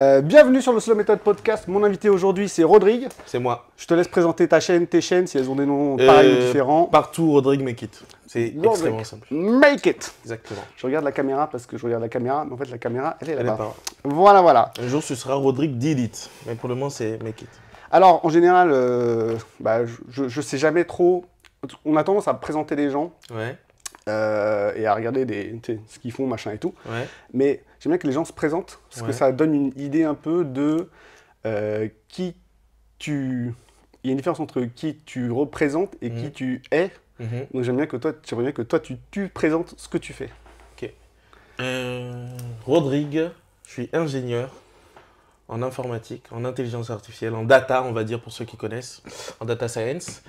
Euh, bienvenue sur le Slow Method Podcast. Mon invité aujourd'hui, c'est Rodrigue. C'est moi. Je te laisse présenter ta chaîne, tes chaînes, si elles ont des noms euh, pareils ou différents. Partout, Rodrigue Make It. C'est extrêmement simple. Make It Exactement. Je regarde la caméra parce que je regarde la caméra, mais en fait, la caméra, elle est là-bas. Voilà, voilà. Un jour, ce sera Rodrigue Did Mais pour le moment, c'est Make It. Alors, en général, euh, bah, je ne sais jamais trop. On a tendance à présenter les gens. Ouais. Euh, et à regarder ce qu'ils font, machin et tout. Mais j'aime bien que les gens se présentent, parce que ça donne une idée un peu de euh, qui tu... Il y a une différence entre qui tu représentes et qui mhm. tu es. Mhm. Donc j'aime bien que toi, j'aimerais bien que toi, tu, présentes ce que tu fais. Ok. Euh, Rodrigue, je suis ingénieur en informatique, en intelligence artificielle, en data, on va dire pour ceux qui connaissent, en data science.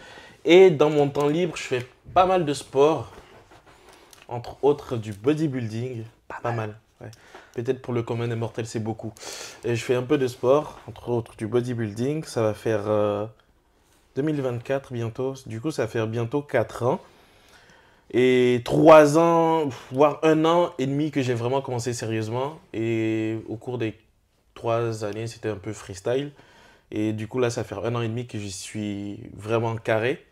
Et dans mon temps libre, je fais pas mal de sport entre autres du bodybuilding. Pas, mal. Peut-être pour le commun des mortels, c'est beaucoup. Et je fais un peu de sport, entre autres du bodybuilding. Ça va faire 2024 euh, bientôt. Du coup, ça va faire bientôt 4 ans. Et 3 ans, voire un an et demi que j'ai vraiment commencé sérieusement. Et au cours des 3 années, c'était un peu freestyle. Et du coup, là, ça fait un an et demi que j'y suis vraiment carré.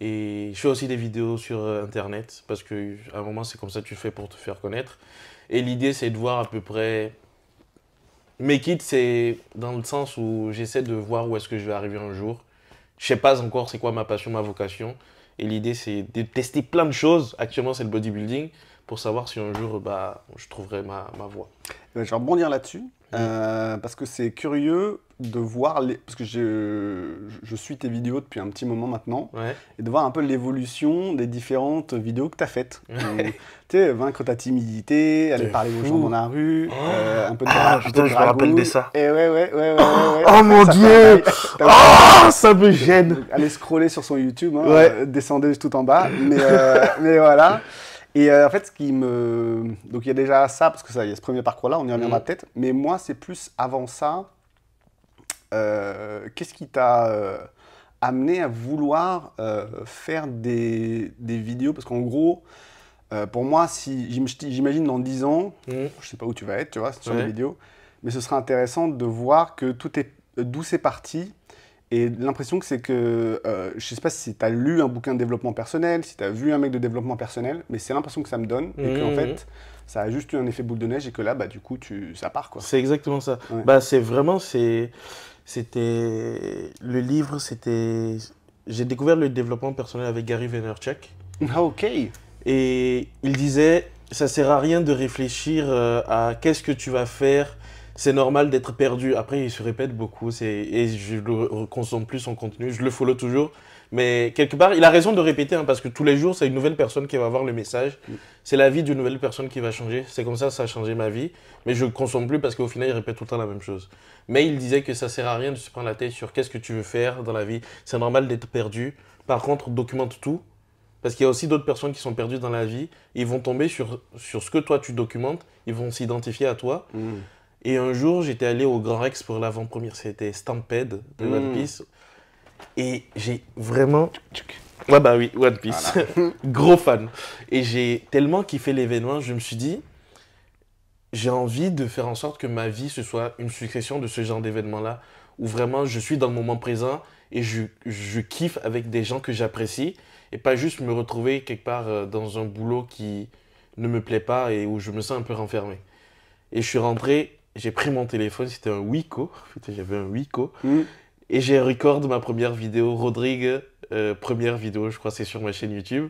Et je fais aussi des vidéos sur euh, Internet, parce qu'à un moment, c'est comme ça que tu fais pour te faire connaître. Et l'idée, c'est de voir à peu près... Mes kits, c'est dans le sens où j'essaie de voir où est-ce que je vais arriver un jour. Je sais pas encore c'est quoi ma passion, ma vocation. Et l'idée, c'est de tester plein de choses. Actuellement, c'est le bodybuilding, pour savoir si un jour, bah, je trouverai ma, ma voie. Eh ben, je vais rebondir là-dessus. Euh, parce que c'est curieux de voir les... parce que je, suis tes vidéos depuis un petit moment maintenant et de voir un peu l'évolution des différentes vidéos que tu as faites. tu sais, vaincre ta timidité, aller parler aux gens dans la rue, oh. euh, un peu de Ah putain, je me rappelle de ça. Et eh ouais, ouais, ouais, ouais, ouais Oh mon dieu ah, ça me gêne. Aller scroller sur son YouTube, hein, euh, descendez tout en bas, mais voilà. Et euh, en fait, ce qui me. Donc il y a déjà ça, parce que ça, il y a ce premier parcours-là, on y revient dans ma mm. tête. Mais moi, c'est plus avant ça. Euh, qu'est-ce qui t'a euh, amené à vouloir faire des, des, vidéos Parce qu'en gros, pour moi, si j'imagine dans 10 ans, je mm. je sais pas où tu vas être, tu vois, sur ouais. les vidéos, mais ce sera intéressant de voir que tout est d'où c'est parti et l'impression que c'est que, je euh, je sais pas si tu as lu un bouquin de développement personnel, si tu as vu un mec de développement personnel, mais c'est l'impression que ça me donne. et qu'en mmh. fait, ça a juste eu un effet boule de neige et que là, bah, du coup, tu, ça part. quoi. C'est exactement ça. Bah, c'est vraiment, c'est, c'était. Le livre, c'était. J'ai découvert le développement personnel avec Gary Vaynerchuk. Ah, ok. Et il disait ça sert à rien de réfléchir euh, à qu'est-ce que tu vas faire c'est normal d'être perdu. Après, il se répète beaucoup et je le consomme plus son contenu. Je le follow toujours. Mais quelque part, il a raison de répéter hein, parce que tous les jours, c'est une nouvelle personne qui va avoir le message. Mm. C'est la vie d'une nouvelle personne qui va changer. C'est comme ça, ça a changé ma vie. Mais je ne consomme plus parce qu'au final, il répète tout le temps la même chose. Mais il disait que ça sert à rien de se prendre la tête sur qu'est-ce que tu veux faire dans la vie. C'est normal d'être perdu. Par contre, documente tout. Parce qu'il y a aussi d'autres personnes qui sont perdues dans la vie. Ils vont tomber sur, sur ce que toi tu documentes. Ils vont s'identifier à toi. Mm. Et un jour, j'étais allé au Grand Rex pour l'avant-première, c'était Stampede de One hmm. Piece. Et j'ai vraiment. Ouais, bah oui, One Piece. Gros fan. Et j'ai tellement kiffé l'événement, je me suis dit, j'ai envie de faire en sorte que ma vie, ce soit une succession de ce genre d'événements-là, où vraiment je suis dans le moment présent et je, je kiffe avec des gens que j'apprécie, et pas juste me retrouver quelque part euh, dans un boulot qui ne me plaît pas et où je me sens un peu renfermé. Et je suis rentré j'ai pris mon téléphone, c'était un Wico, j'avais un Wico, mm. et j'ai recordé ma première vidéo, Rodrigue, euh, première vidéo, je crois c'est sur ma chaîne YouTube,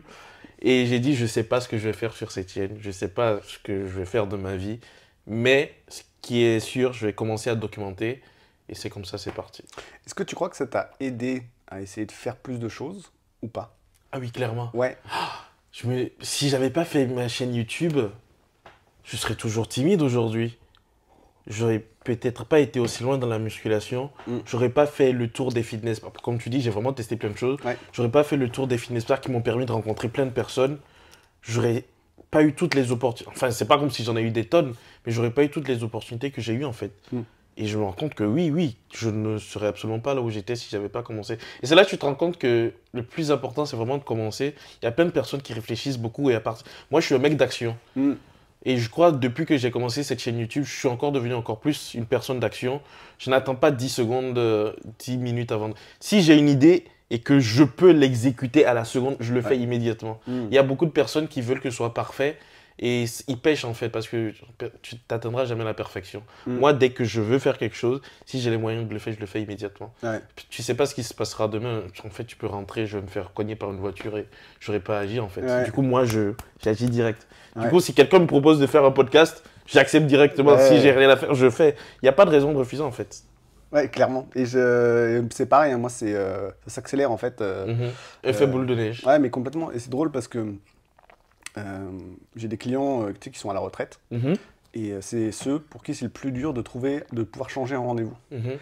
et j'ai dit je sais pas ce que je vais faire sur cette chaîne, je sais pas ce que je vais faire de ma vie, mais ce qui est sûr, je vais commencer à documenter, et c'est comme ça, c'est parti. Est-ce que tu crois que ça t'a aidé à essayer de faire plus de choses ou pas Ah oui, clairement. Ouais. Je me... Si j'avais pas fait ma chaîne YouTube, je serais toujours timide aujourd'hui j'aurais peut-être pas été aussi loin dans la musculation. Mm. J'aurais pas fait le tour des fitness. Comme tu dis, j'ai vraiment testé plein de choses. J'aurais pas fait le tour des fitness qui m'ont permis de rencontrer plein de personnes. J'aurais pas eu toutes les opportunités. Enfin, c'est pas comme si j'en ai eu des tonnes, mais j'aurais pas eu toutes les opportunités que j'ai eues en fait. Mm. Et je me rends compte que oui, oui, je ne serais absolument pas là où j'étais si j'avais pas commencé. Et c'est là que tu te rends compte que le plus important, c'est vraiment de commencer. Il y a plein de personnes qui réfléchissent beaucoup et à part... Moi, je suis un mec d'action. Mm. Et je crois, depuis que j'ai commencé cette chaîne YouTube, je suis encore devenu encore plus une personne d'action. Je n'attends pas 10 secondes, 10 euh, minutes avant. Si j'ai une idée et que je peux l'exécuter à la seconde, je le fais immédiatement. Hmm. Il y a beaucoup de personnes qui veulent que ce soit parfait et il pêche en fait, parce que tu t'attendras jamais la perfection. Mm. Moi, dès que je veux faire quelque chose, si j'ai les moyens de le faire, je le fais immédiatement. Tu sais pas ce qui se passera demain. En fait, tu peux rentrer, je vais me faire cogner par une voiture et j'aurais pas agi en fait. Du coup, moi, je j'agis direct. Du coup, si quelqu'un me propose de faire un podcast, j'accepte directement. Si j'ai rien à faire, je fais. Il n'y a pas de raison de refuser en fait. Ouais, clairement. Et je... c'est pareil, hein. moi, c'est, euh, ça s'accélère en fait. Euh... Effet mm-hmm. euh, boule de neige. Ouais, mais complètement. Et c'est drôle parce que euh, j'ai des clients euh, qui sont à la retraite. Mhm. Et euh, c'est ceux pour qui c'est le plus dur de trouver, de pouvoir changer un rendez-vous. Mhm.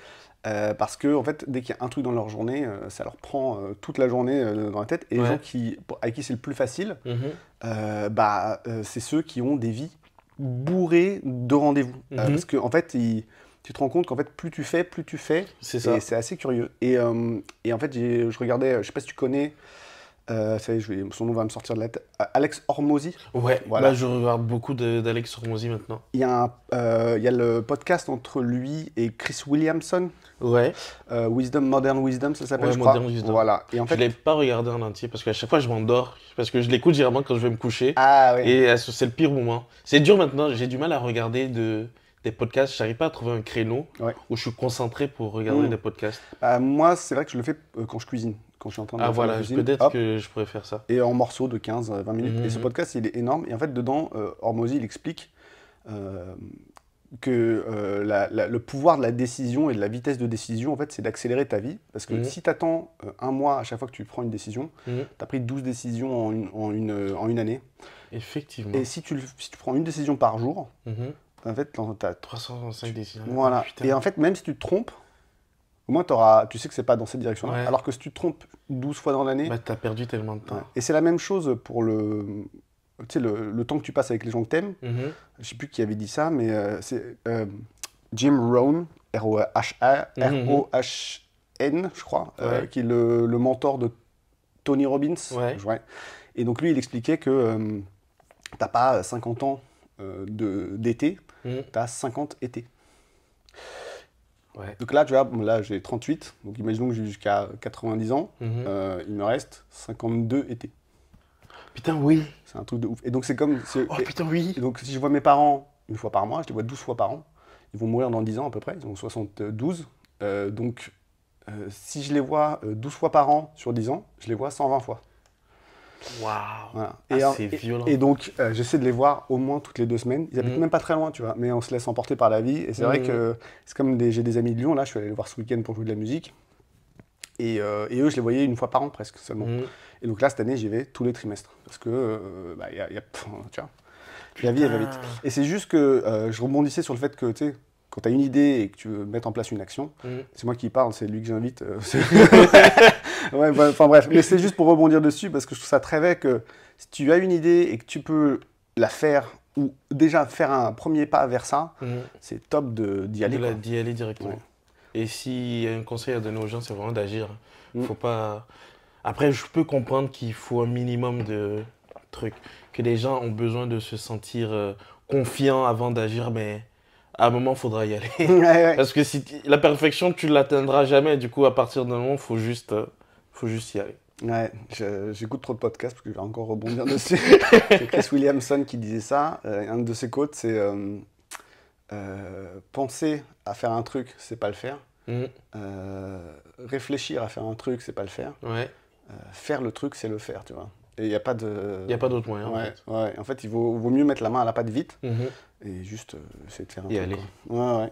parce que en fait, dès qu'il y a un truc dans leur journée, ça leur prend toute la journée dans la tête. Et les gens qui, avec qui c'est le plus facile, mhm. bah, c'est ceux qui ont des vies bourrées de rendez-vous. parce que en fait, tu te rends compte qu'en fait, plus tu fais, plus tu fais. C'est Et c'est assez curieux. Et, et en fait, je regardais, je sais pas si tu connais, euh, ça y est, je son nom va me sortir de la tête. Euh, Alex Hormozy. Ouais, voilà. Là, bah, je regarde beaucoup d'Alex Hormozy maintenant. Il y, a euh, il y a le podcast entre lui et Chris Williamson. Ouais. Wisdom, Modern Wisdom, ça s'appelle, ouais, je Modern crois. Wisdom. Voilà. Et en fait... Je l'ai pas regardé en entier parce qu'à chaque fois, je m'endors. Parce que je l'écoute généralement quand je vais me coucher. Ah ouais. Et c'est le pire moment. C'est dur maintenant, j'ai du mal à regarder de des podcasts, j'arrive pas à trouver un créneau où je suis concentré pour regarder mmh. des podcasts. Bah, moi, c'est vrai que je le fais quand je cuisine quand je suis en train de. Ah voilà, peut-être que je préfère ça. Et en morceaux de 15-20 euh, minutes. Et ce mhm. podcast, il est énorme. Et en fait, dedans, euh, Hormozy, il explique euh, que le pouvoir de la décision et de la vitesse de décision, en fait, c'est d'accélérer ta vie. Parce que mhm. si tu attends un mois à chaque fois que tu prends une décision, mhm. tu as pris 12 décisions en une, en une, année. Effectivement. Et si tu, si tu, prends une décision par jour, en fait, tu as 365 décisions. Voilà. Ah, et en fait, même si tu te trompes, au moins, auras, tu sais que c'est pas dans cette direction-là. Alors que si tu te trompes 12 fois dans l'année. tu bah, t'as perdu tellement de temps. Et c'est la même chose pour le. le, temps que tu passes avec les gens que t'aimes. aimes mhm. Je sais plus qui avait dit ça, mais euh, c'est euh, Jim Rohn, R-O-H-N, je crois, euh, qui est le, mentor de Tony Robbins. Et donc, lui, il expliquait que t'as pas 50 ans d'été, tu mhm. t'as 50 étés. Donc là, tu vois, là j'ai 38, donc imaginons que j'ai jusqu'à 90 ans, mhm. euh, il me reste 52 étés. Putain, oui C'est un truc de ouf. Et donc c'est comme. Oh putain, oui Donc si je vois mes parents une fois par mois, je les vois 12 fois par an, ils vont mourir dans 10 ans à peu près, ils ont 72. Euh, donc euh, si je les vois 12 fois par an sur 10 ans, je les vois 120 fois. Waouh ah, violent. Et donc, euh, j'essaie de les voir au moins toutes les deux semaines. Ils habitent mm. même pas très loin, tu vois, mais on se laisse emporter par la vie. Et c'est vrai mm. que c'est comme j'ai des amis de Lyon, là, je suis allé les voir ce week-end pour jouer de la musique. Et, euh, eux, je les voyais une fois par an presque seulement. Mm. Et donc là, cette année, j'y vais tous les trimestres. Parce que, euh, bah, y a, tu vois, la vie, elle va vite. Et c'est juste que je rebondissais sur le fait que, tu sais, quand tu as une idée et que tu veux mettre en place une action, c'est moi qui parle, c'est lui que j'invite. enfin bref, mais c'est juste pour rebondir dessus parce que je trouve ça très vrai que si tu as une idée et que tu peux la faire ou déjà faire un premier pas vers ça, mhm. c'est top d'y aller. D'y aller directement. Et s'il y a un conseil à donner aux gens, c'est vraiment d'agir. Mm. Faut pas. Après, je peux comprendre qu'il faut un minimum de trucs, que les gens ont besoin de se sentir euh, confiants avant d'agir, mais à un moment, il faudra y aller. Parce que si la perfection, tu l'atteindras jamais. Du coup, à partir d'un moment, il faut juste. Euh, faut juste y aller. Ouais, j'écoute trop de podcasts parce que je vais encore rebondir dessus. c'est Chris Williamson qui disait ça. Euh, un de ses quotes, c'est euh, euh, penser à faire un truc, c'est pas le faire. Mm. réfléchir à faire un truc, c'est pas le faire. faire le truc, c'est le faire, tu vois. Et il n'y a pas de. Il y a pas d'autre moyen. en fait, ouais. en fait il vaut, mieux mettre la main à la patte vite mhm. et juste euh, essayer de faire un Et aller.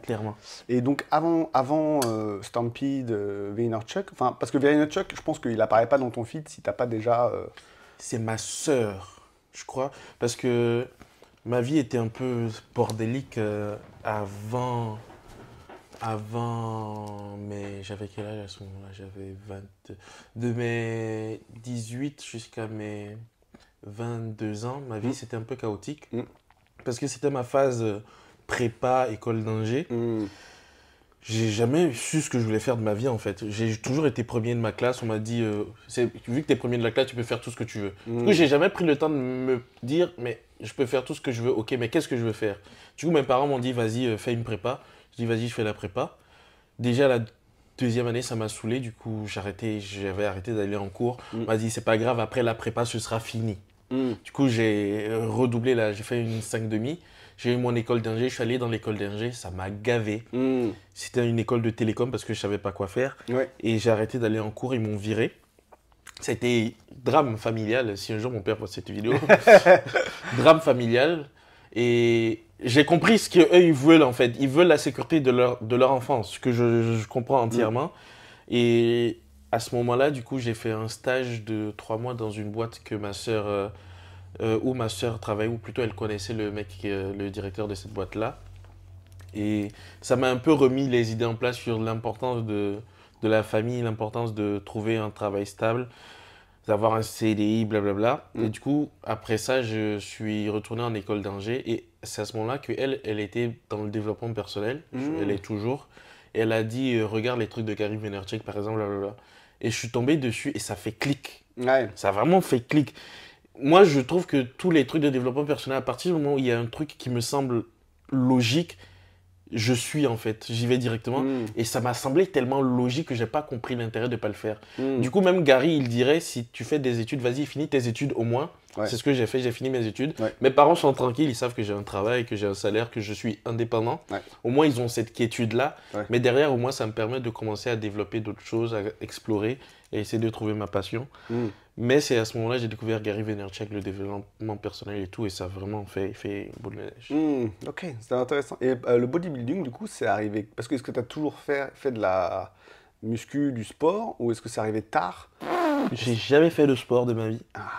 Clairement. Et donc, avant, avant euh, Stampede, Vaynerchuk, enfin, parce que Vaynerchuk, je pense qu'il n'apparaît pas dans ton feed si tu n'as pas déjà. Euh, C'est ma sœur, je crois, parce que ma vie était un peu bordélique euh, avant. Avant. Mais j'avais quel âge à ce moment-là J'avais 20 de, mes 18 jusqu'à mes 22 ans, ma vie hmm. c'était un peu chaotique. Hmm. Parce que c'était ma phase euh, prépa, école d'ingé. Hmm. J'ai jamais su ce que je voulais faire de ma vie en fait. J'ai toujours été premier de ma classe. On m'a dit, euh, vu que tu es premier de la classe, tu peux faire tout ce que tu veux. Du coup, j'ai jamais pris le temps de me dire, mais je peux faire tout ce que je veux, ok, mais qu'est-ce que je veux faire Du coup, mes parents m'ont dit, vas-y, euh, fais une prépa. Je dis, vas-y, je fais la prépa. Déjà, la Deuxième année, ça m'a saoulé. Du coup, j'avais arrêté d'aller en cours. Mm. On m'a dit, c'est pas grave, après la prépa, ce sera fini. Mm. Du coup, j'ai redoublé, là, j'ai fait une demi. J'ai eu mon école d'ingé, je suis allé dans l'école d'ingé, ça m'a gavé. Mm. C'était une école de télécom parce que je savais pas quoi faire. Et j'ai arrêté d'aller en cours, ils m'ont viré. C'était drame familial, si un jour mon père voit cette vidéo. drame familial. Et j'ai compris ce qu'eux, ils veulent, en fait. Ils veulent la sécurité de leur, de leur enfance, ce que je, comprends entièrement. Mm. Et à ce moment-là, du coup, j'ai fait un stage de trois mois dans une boîte que ma sœur, euh, euh, où ma sœur travaillait, ou plutôt elle connaissait le mec, euh, le directeur de cette boîte-là. Et ça m'a un peu remis les idées en place sur l'importance de, de la famille, l'importance de trouver un travail stable d'avoir un CDI, blablabla. Mm. Et du coup, après ça, je suis retourné en école d'Angers. Et c'est à ce moment-là que elle était dans le développement personnel. Mm. Elle est toujours. elle a dit, euh, regarde les trucs de Karim Vaynerchuk par exemple, blablabla. Et je suis tombé dessus et ça fait clic. Ça a vraiment fait clic. Moi, je trouve que tous les trucs de développement personnel, à partir du moment où il y a un truc qui me semble logique, je suis en fait, j'y vais directement. Hmm. Et ça m'a semblé tellement logique que j'ai pas compris l'intérêt de pas le faire. Hmm. Du coup, même Gary, il dirait si tu fais des études, vas-y, finis tes études au moins. C'est ce que j'ai fait, j'ai fini mes études. Mes parents sont tranquilles, ils savent que j'ai un travail, que j'ai un salaire, que je suis indépendant. Au moins, ils ont cette quiétude-là. Mais derrière, au moins, ça me permet de commencer à développer d'autres choses, à explorer et essayer de trouver ma passion. Hmm. Mais c'est à ce moment-là que j'ai découvert Gary Vaynerchuk, le développement personnel et tout, et ça vraiment fait, fait boule de neige. Hmm, ok, c'est intéressant. Et euh, le bodybuilding, du coup, c'est arrivé. Parce que est-ce que tu as toujours fait, fait de la muscu, du sport, ou est-ce que c'est arrivé tard J'ai jamais fait de sport de ma vie. Ah.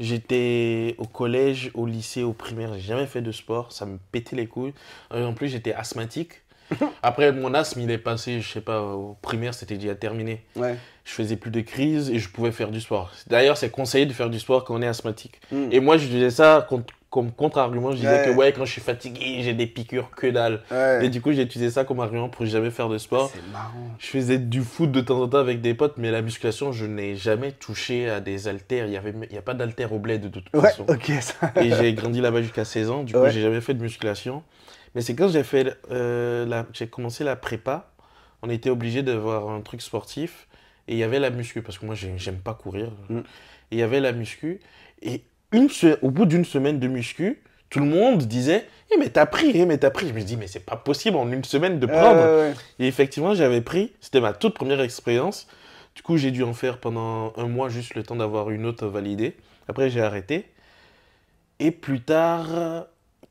J'étais au collège, au lycée, au primaire, j'ai jamais fait de sport, ça me pétait les couilles. Euh, en plus, j'étais asthmatique. Après, mon asthme, il est passé, je sais pas, au primaire, c'était déjà terminé. Je faisais plus de crise et je pouvais faire du sport. D'ailleurs, c'est conseillé de faire du sport quand on est asthmatique. Hmm. Et moi, je disais ça comme contre-argument. Je disais que, ouais, quand je suis fatigué, j'ai des piqûres que dalle. Et du coup, j'ai utilisé ça comme argument pour jamais faire de sport. C'est marrant. Je faisais du foot de temps en temps avec des potes, mais la musculation, je n'ai jamais touché à des haltères. Il n'y y a pas d'haltères au bled de toute façon. et j'ai grandi là-bas jusqu'à 16 ans. Du coup, j'ai jamais fait de musculation. Mais c'est quand j'ai fait, euh, j'ai commencé la prépa, on était obligé d'avoir un truc sportif et il y avait la muscu parce que moi j'aime pas courir. Mm. il y avait la muscu et une au bout d'une semaine de muscu, tout le monde disait eh mais t'as pris, eh mais t'as pris. Je me dis mais c'est pas possible en une semaine de prendre. Et effectivement j'avais pris, c'était ma toute première expérience. Du coup j'ai dû en faire pendant un mois juste le temps d'avoir une autre validée. Après j'ai arrêté. Et plus tard,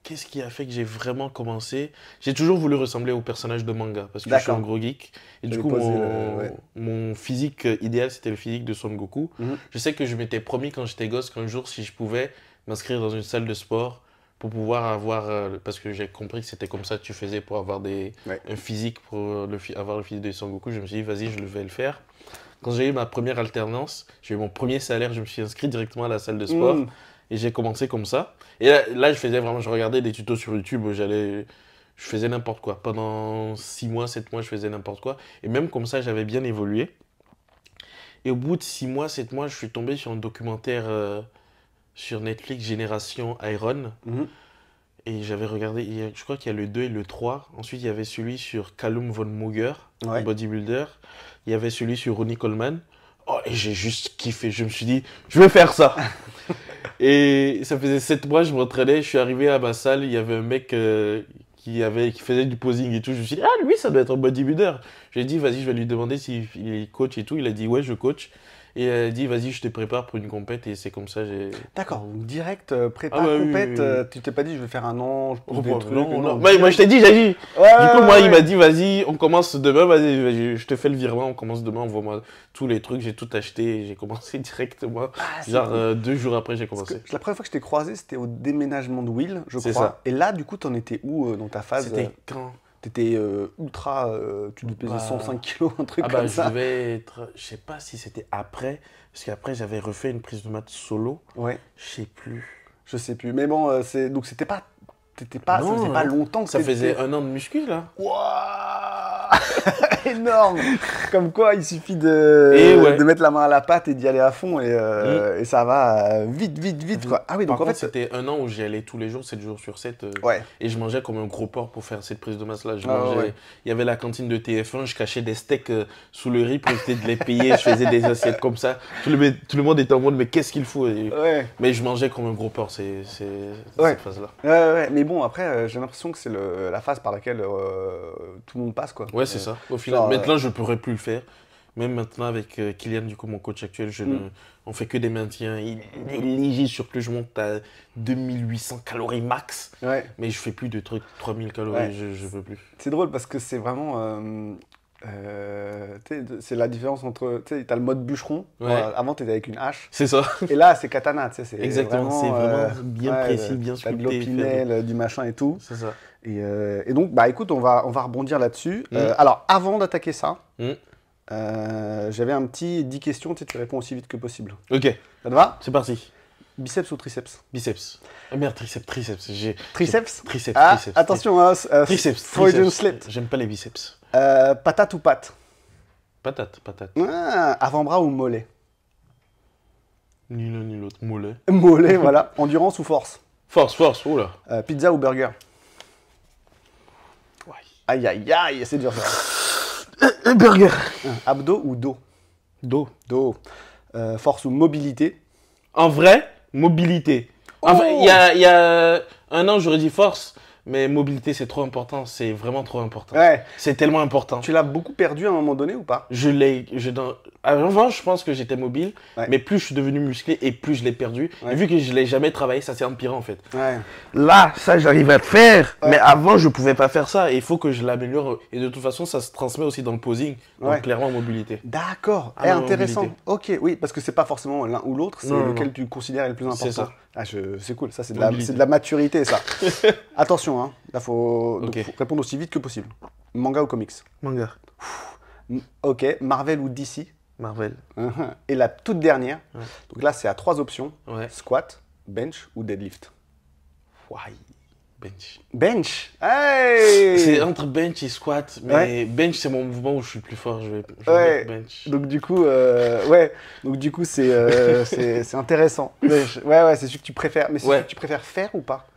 qu'est-ce qui a fait que j'ai vraiment commencé J'ai toujours voulu ressembler au personnage de manga parce que je suis un gros geek. Et du coup, mon, physique euh, idéal, c'était le physique de Son Goku. Mhm. Je sais que je m'étais promis quand j'étais gosse qu'un jour, si je pouvais m'inscrire dans une salle de sport pour pouvoir avoir. Euh, parce que j'ai compris que c'était comme ça que tu faisais pour avoir des, un physique, pour euh, avoir le physique de Son Goku. Je me suis dit, vas-y, je vais le faire. Quand j'ai eu ma première alternance, j'ai eu mon premier salaire, je me suis inscrit directement à la salle de sport. Mm. Et j'ai commencé comme ça. Et là, je faisais vraiment, je regardais des tutos sur YouTube, j'allais, je faisais n'importe quoi. Pendant 6 mois, 7 mois, je faisais n'importe quoi. Et même comme ça, j'avais bien évolué. Et au bout de 6 mois, 7 mois, je suis tombé sur un documentaire euh, sur Netflix, Génération Iron. Mhm. Et j'avais regardé, je crois qu'il y a le 2 et le 3. Ensuite, il y avait celui sur Callum von Mugger, bodybuilder. Il y avait celui sur Ronnie Coleman. Oh, et j'ai juste kiffé. Je me suis dit, je vais faire ça. Et ça faisait 7 mois, je m'entraînais, je suis arrivé à ma salle, il y avait un mec euh, qui, avait, qui faisait du posing et tout. Je me suis dit, ah lui, ça doit être un bodybuilder. J'ai dit, vas-y, je vais lui demander s'il est coach et tout. Il a dit, ouais, je coach. Et elle dit, vas-y, je te prépare pour une compète. Et c'est comme ça, j'ai. D'accord, direct, prêt euh, prépare, ah compète. Euh, tu t'es pas dit, je vais faire un an, je oh, bah, non, non. Bah, moi, je t'ai dit, j'ai dit. Du coup, moi, il m'a dit, vas-y, on commence demain, vas-y, je te fais le virement, on commence demain, voit moi tous les trucs, j'ai tout acheté, j'ai commencé directement. Ah, Genre, euh, deux jours après, j'ai commencé. la première fois que je t'ai croisé, c'était au déménagement de Will, je crois. Et là, du coup, t'en étais où dans ta phase C'était c'était euh, ultra. Euh, tu devais 105 bah, kilos, un truc ah bah, ça. Je être. Je sais pas si c'était après, parce qu'après j'avais refait une prise de maths solo. Ouais. Je sais plus. Je sais plus. Mais bon, euh, c'est donc c'était pas t'étais pas, ça faisait pas hein. longtemps que Ça faisait un an de muscu, là. Énorme Comme quoi, il suffit de, de mettre la main à la pâte et d'y aller à fond, et, euh, mm. et ça va euh, vite, vite, vite, quoi. Ah oui, donc en fait... Euh, c'était un an où j'y allais tous les jours, 7 jours sur 7. ouais. Et je mangeais comme un gros porc pour faire cette prise de masse-là. Ah, il y avait la cantine de TF1, je cachais des steaks sous le riz pour éviter de les payer, je faisais des assiettes comme ça. Tout le, tout le monde était en mode, mais qu'est-ce qu'il faut Mais je mangeais comme un gros porc, c'est cette phase-là. ouais, ouais, bon, après, euh, j'ai l'impression que c'est la phase par laquelle euh, tout le monde passe, quoi. Ouais, c'est ça. Au final, maintenant, euh, je pourrais plus le faire. Même maintenant, avec Kylian, du coup, mon coach actuel, je ne, mm. on fait que des maintiens. Il, est léger sur que je monte à 2800 calories max. Mais je fais plus de trucs 3000 calories, je, ne veux plus. C'est drôle parce que c'est vraiment. Euh, c'est la différence entre. Tu as le mode bûcheron. avant, tu étais avec une hache. C'est ça. Et là, c'est katana. C'est Exactement. C'est vraiment, euh, bien précis, bien sculpté. de l'opinel, euh, du machin et tout. C'est ça. Et, donc, bah écoute, on va, on va rebondir là-dessus. Mm. alors, avant d'attaquer ça, mm. j'avais un petit 10 questions. Tu réponds aussi vite que possible. Ok. Ça te va C'est parti. Biceps ou triceps Biceps. Ah, merde, triceps, triceps. J'ai, triceps ah, Triceps, triceps. Attention, hein, euh, triceps, J'aime pas les biceps. Euh, patate ou patte Patate, patate. Ah, avant-bras ou mollet Ni l'un ni l'autre, mollet. Mollet, voilà. Endurance ou force Force, force, oula. Euh, pizza ou burger ouais. Aïe, aïe, aïe, c'est dur burger. Abdos ou dos Dos. Dos. force ou mobilité En vrai mobilité. Enfin, il y, a, oh. y a, un an, j'aurais dit force, mais mobilité, c'est trop important. C'est vraiment trop important. Ouais. C'est tellement important. Tu l'as beaucoup perdu à un moment donné ou pas Je l'ai. Je, Avant, ah, je pense que j'étais mobile, mais plus je suis devenu musclé et plus je l'ai perdu. vu que je l'ai jamais travaillé, ça s'est empiré en fait. Là, ça, j'arrive à le faire, mais avant, je pouvais pas faire ça. Et il faut que je l'améliore. Et de toute façon, ça se transmet aussi dans le posing, donc clairement mobilité. D'accord. Ah, eh, intéressant. Ok, oui, parce que c'est pas forcément l'un ou l'autre, c'est lequel tu considères le plus important. C'est ah, C'est cool. Ça, c'est de, la... de la maturité, ça. Attention il hein. faut... répondre aussi vite que possible. Manga ou comics Manga. Ok. Marvel ou DC Marvel. Et la toute dernière. Donc là, c'est à trois options. Squat, bench ou deadlift. Why Bench. Bench C'est entre bench et squat, mais bench c'est mon mouvement où je suis le plus fort. Je vais, Donc du coup, euh, ouais. Donc du coup, c'est euh, c'est intéressant. Ouais, ouais, c'est celui que tu préfères. Mais c'est celui que tu préfères faire ou pas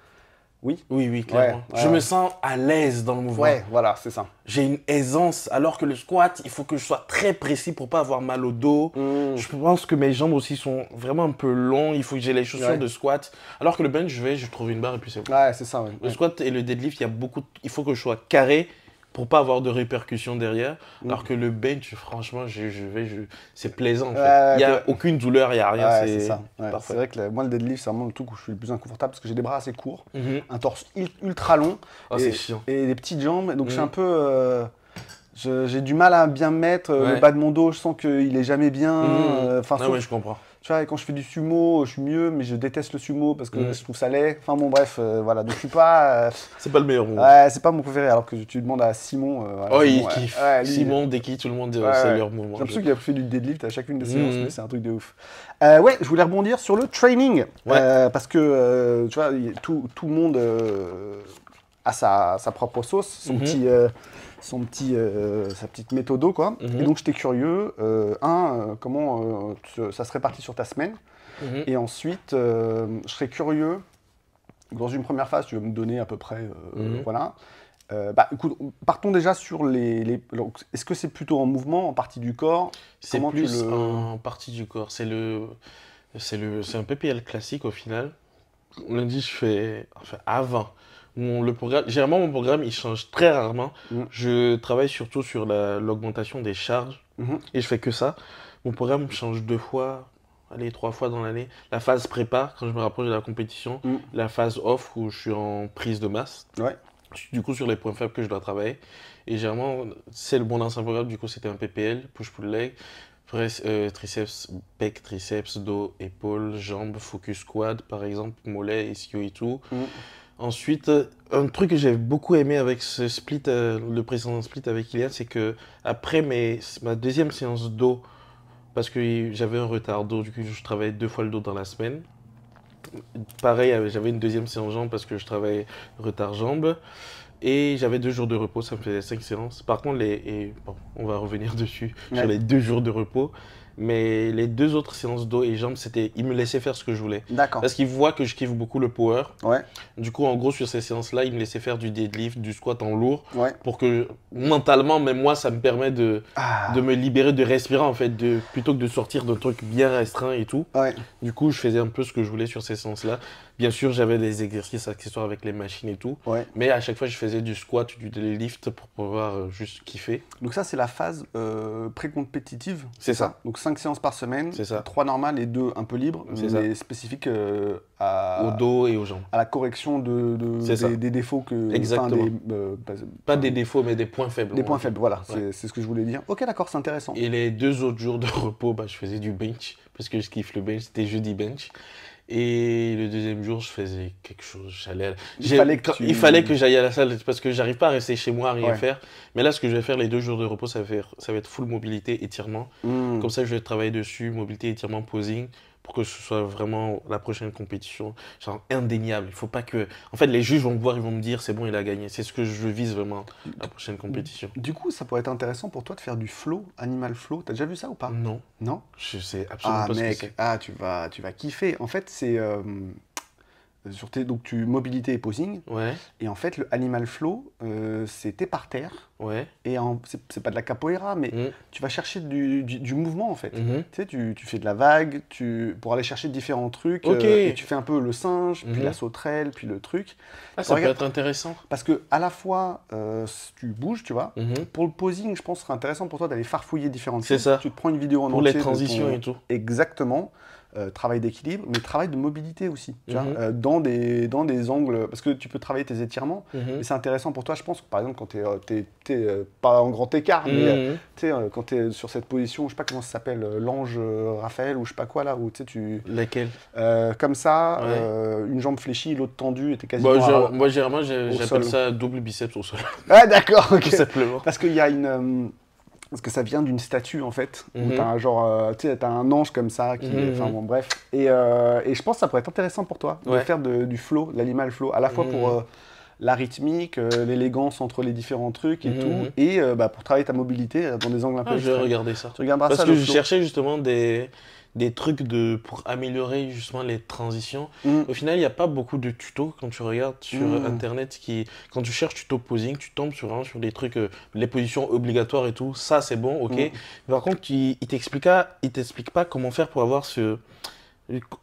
oui. Oui, oui, clairement. Je me sens à l'aise dans le mouvement. Ouais, voilà, c'est ça. J'ai une aisance, alors que le squat, il faut que je sois très précis pour pas avoir mal au dos. Mm. Je pense que mes jambes aussi sont vraiment un peu longues. Il faut que j'ai les chaussures de squat. Alors que le bench, je vais, je trouve une barre et puis c'est bon. Ouais, c'est ça. Le squat et le deadlift, il y a beaucoup. Il faut que je sois carré pour pas avoir de répercussions derrière. Mm. Alors que le bench, franchement, je, vais, c'est plaisant. il n'y a aucune douleur, il n'y a rien. c'est ça. C'est vrai que moi, le deadlift, c'est vraiment le truc où je suis le plus inconfortable parce que j'ai des bras assez courts, mm-hmm. un torse ultra long oh, et, des petites jambes. Donc, je suis mm. un peu. Euh, j'ai du mal à bien mettre euh, le bas de mon dos, je sens qu'il est jamais bien. Mm. Euh, enfin, ah je comprends tu vois, quand je fais du sumo, je suis mieux, mais je déteste le sumo parce que je trouve ça laid. Enfin bon, bref, euh, voilà. Donc je suis pas. Euh, c'est pas le meilleur. Ouais, c'est pas mon préféré. Alors que tu demandes à Simon. Euh, oh, Simon, il kiffe. Ouais, Simon, tout le monde, oh, c'est leur moment. J'ai l'impression qu'il a fait du deadlift à chacune des mm. séances, mais c'est un truc de ouf. ouais, je voulais rebondir sur le training. parce que, tu vois, tout, tout le monde à sa, sa propre sauce, son mhm. petit, euh, son petit, euh, sa petite méthode. Quoi. Mhm. Et donc j'étais curieux, euh, un, comment ça se répartit sur ta semaine, mhm. et ensuite je serais curieux, dans une première phase, tu vas me donner à peu près, voilà, bah, écoute, partons déjà sur les. les... Est-ce que c'est plutôt en mouvement, en partie du corps C'est plus en partie du corps. C'est le, c'est le, c'est un PPL classique au final. Lundi, je fais, enfin avant, généralement, mon programme, il change très rarement. Mm. Je travaille surtout sur l'augmentation des charges mm-hmm. et je fais que ça. Mon programme change deux fois, allez, trois fois dans l'année. La phase prépa, quand je me rapproche de la compétition, mm. la phase off où je suis en prise de masse. Du coup, sur les points faibles que je dois travailler. Et généralement, c'est le bon ancien programme, du coup, c'était un PPL, push-pull leg, euh, triceps, pec, triceps, dos, épaules, jambes, focus quad, par exemple, mollet, ischio et tout. Mm. Ensuite, un truc que j'ai beaucoup aimé avec ce split, euh, le précédent split avec Ilian, c'est que après ma deuxième séance dos, parce que j'avais un retard dos, du coup je travaillais deux fois le dos dans la semaine. Pareil, euh, j'avais une deuxième séance jambe parce que je travaillais retard jambes. Et j'avais deux jours de repos, ça me faisait cinq séances. Par contre, les, on va revenir dessus sur les deux jours de repos. Mais les deux autres séances dos et jambes, c'était, il me laissait faire ce que je voulais. D'accord. Parce qu'il voit que je kiffe beaucoup le power. Ouais. Du coup, en gros, sur ces séances-là, il me laissait faire du deadlift, du squat en lourd. Pour que mentalement, même moi, ça me permet ah. de, me libérer, de respirer en fait, de, plutôt que de sortir d'un truc bien restreint et tout. Ouais. Du coup, je faisais un peu ce que je voulais sur ces séances-là. Bien sûr, j'avais des exercices accessoires avec les machines et tout. Mais à chaque fois, je faisais du squat, du lift pour pouvoir euh, juste kiffer. Donc ça, c'est la phase euh, pré-compétitive. C'est ça. Donc 5 séances par semaine. C'est ça. Trois normales et deux un peu libres. C'est mais spécifiques euh, à, au dos et aux jambes. À la correction de, des, défauts que. Exactement. pas, des défauts, mais des points faibles. Des points faibles, voilà. C'est ce que je voulais dire. Ok, d'accord, c'est intéressant. Et les deux autres jours de repos, bah, je faisais du bench parce que je kiffe le bench. C'était jeudi bench. Et le deuxième jour, je faisais quelque chose. J'allais. Il fallait que, il fallait que j'aille à la salle parce que j'arrive pas à rester chez moi à rien faire. Mais là, ce que je vais faire les deux jours de repos, ça va, ça va être full mobilité, étirement. Hmm. Comme ça, je vais travailler dessus, mobilité, étirement, posing pour que ce soit vraiment la prochaine compétition, genre indéniable. Il faut pas que. En fait, les juges vont me voir, ils vont me dire c'est bon, il a gagné. C'est ce que je vise vraiment la prochaine compétition. Du coup, ça pourrait être intéressant pour toi de faire du flow, animal flow. T'as déjà vu ça ou pas Non. Non Je sais absolument ah, pas Ah, tu vas, tu vas kiffer. En fait, c'est. Euh, euh, donc tu mobilité et posing. Et en fait, le animal flow, euh, c'était par terre. Ouais. Et c'est pas de la capoeira, mais mm. tu vas chercher du, mouvement en fait. Mm-hmm. Tu fais de la vague, tu pour aller chercher différents trucs. Euh, et tu fais un peu le singe, puis la mm-hmm. sauterelle, puis le truc. Ah, ça peut être intéressant. Parce que à la fois, euh, tu bouges, tu vois. Mm-hmm. Pour le posing, je pense que ce serait intéressant pour toi d'aller farfouiller différentes choses. C'est ça. Tu te prends une vidéo en pour entier. Pour les transitions et tout. Exactement. Euh, travail d'équilibre, mais travail de mobilité aussi, tu vois, mhm. euh, dans, des, dans des angles, parce que tu peux travailler tes étirements, et mhm. c'est intéressant pour toi, je pense, par exemple, quand tu es, euh, pas en grand écart, mais mhm. quand tu es sur cette position, je sais pas comment ça s'appelle, l'ange Raphaël ou je sais pas quoi là, où tu... Laquelle Comme ça, une jambe fléchie, l'autre tendue, et t'es quasiment... moi, généralement, j'appelle ça double biceps au sol. Ah d'accord, ok. Tout simplement. Parce qu'il y a une parce que ça vient d'une statue en fait. Mhm. as un genre, euh, t'as un ange comme ça, qui, mhm. enfin bon, bref. Euh, et, je pense que ça pourrait être intéressant pour toi de faire du flow, l'animal flow, à la fois pour mhm. euh, la rythmique, l'élégance entre les différents trucs et tout, et bah, pour travailler ta mobilité dans des angles un peu. Ah, je vais regarder ça. Tu regarderas ça. Parce que je cherchais justement des des trucs de, pour améliorer justement les transitions. Mm. Au final, il n'y a pas beaucoup de tutos quand tu regardes sur mm. Internet. Qui, quand tu cherches tuto posing, tu tombes sur, sur des trucs, euh, les positions obligatoires et tout. Ça, c'est bon, ok. Mm. Par contre, il ne t'explique pas comment faire pour avoir ce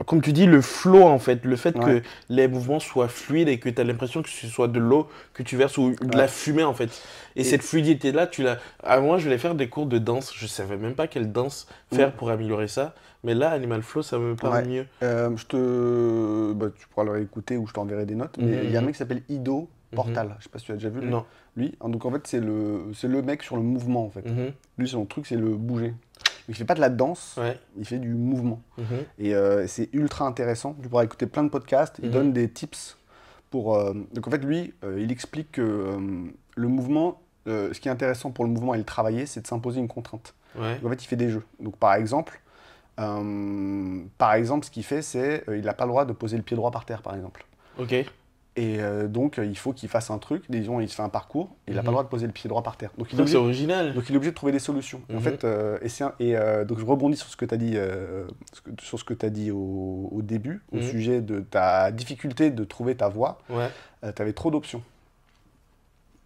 comme tu dis, le flot en fait, le fait que les mouvements soient fluides et que tu as l'impression que ce soit de l'eau que tu verses ou de la fumée en fait. Et, cette fluidité là, tu l'as. À ah, moi, je voulais faire des cours de danse, je savais même pas quelle danse faire pour améliorer ça. Mais là, Animal Flow, ça me parle mieux. Euh, je te... Bah, tu pourras l'écouter ou je t'enverrai des notes. Mais il y a un mhm. mec qui s'appelle Ido Portal. Je mhm. Je sais pas si tu as déjà vu. Lui. Non. Lui, hein, donc en fait, c'est le, le mec sur le mouvement, en fait. Mhm. Lui, son truc, c'est le bouger. Il fait pas de la danse, il fait du mouvement. Euh, et c'est ultra intéressant. Tu pourras écouter plein de podcasts. Il donne des tips pour... Euh, donc en fait, lui, il explique que le mouvement, ce qui est intéressant pour le mouvement et le travailler, c'est de s'imposer une contrainte. en fait, il fait des jeux. Donc par exemple euh, par exemple, ce qu'il fait, c'est euh, il n'a pas le droit de poser le pied droit par terre, par exemple. Ok. Et euh, donc, il faut qu'il fasse un truc. Disons, il fait un parcours, il n'a pas le mhm. droit de poser le pied droit par terre. Donc, il c'est original. Donc, il est obligé de trouver des solutions. En mhm. fait, et, et donc je rebondis sur ce que tu as dit, sur ce que as dit au, début, au mhm. sujet de ta difficulté de trouver ta voie. Ouais. tu avais trop d'options.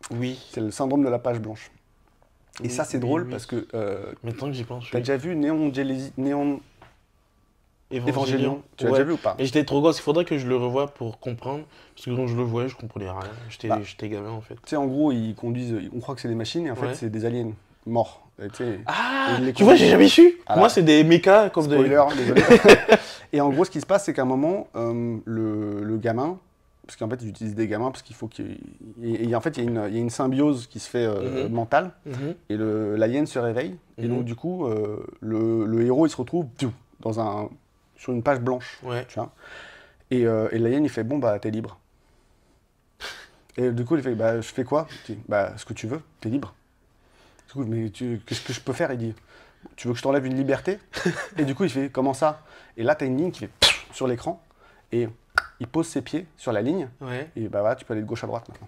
Oui. C'est le syndrome de la page blanche. Et ça, c'est drôle parce que. Euh, maintenant que j'y pense. T'as déjà vu Néon Néon. Tu l'as déjà vu ou pas Et j'étais trop gosse. Il faudrait que je le revoie pour comprendre. Parce que quand je le voyais, je comprenais rien. J'étais bah. gamin en fait. Tu sais, en gros, ils conduisent. On croit que c'est des machines et en fait, c'est des aliens morts. ah Tu vois, j'ai jamais su. Ah Moi, c'est des mechas comme des. désolé. et en gros, ce qui se passe, c'est qu'à un moment, euh, le, le gamin parce qu'en fait, ils utilisent des gamins parce qu'il faut qu'il. Et, en fait, il y, y, a une symbiose qui se fait euh, mhm. mentale. Mhm. Et le, la se réveille. Et donc, mhm. du coup, euh, le, le, héros, il se retrouve dans un, sur une page blanche. Tu vois et, euh, et, la il fait Bon, bah, t'es libre. et du coup, il fait Bah, je fais quoi Bah, ce que tu veux, t'es libre. Du coup, mais qu'est-ce que je peux faire Il dit Tu veux que je t'enlève une liberté Et du coup, il fait Comment ça Et là, t'as une ligne qui fait sur l'écran. Et il pose ses pieds sur la ligne. Et bah voilà, tu peux aller de gauche à droite maintenant.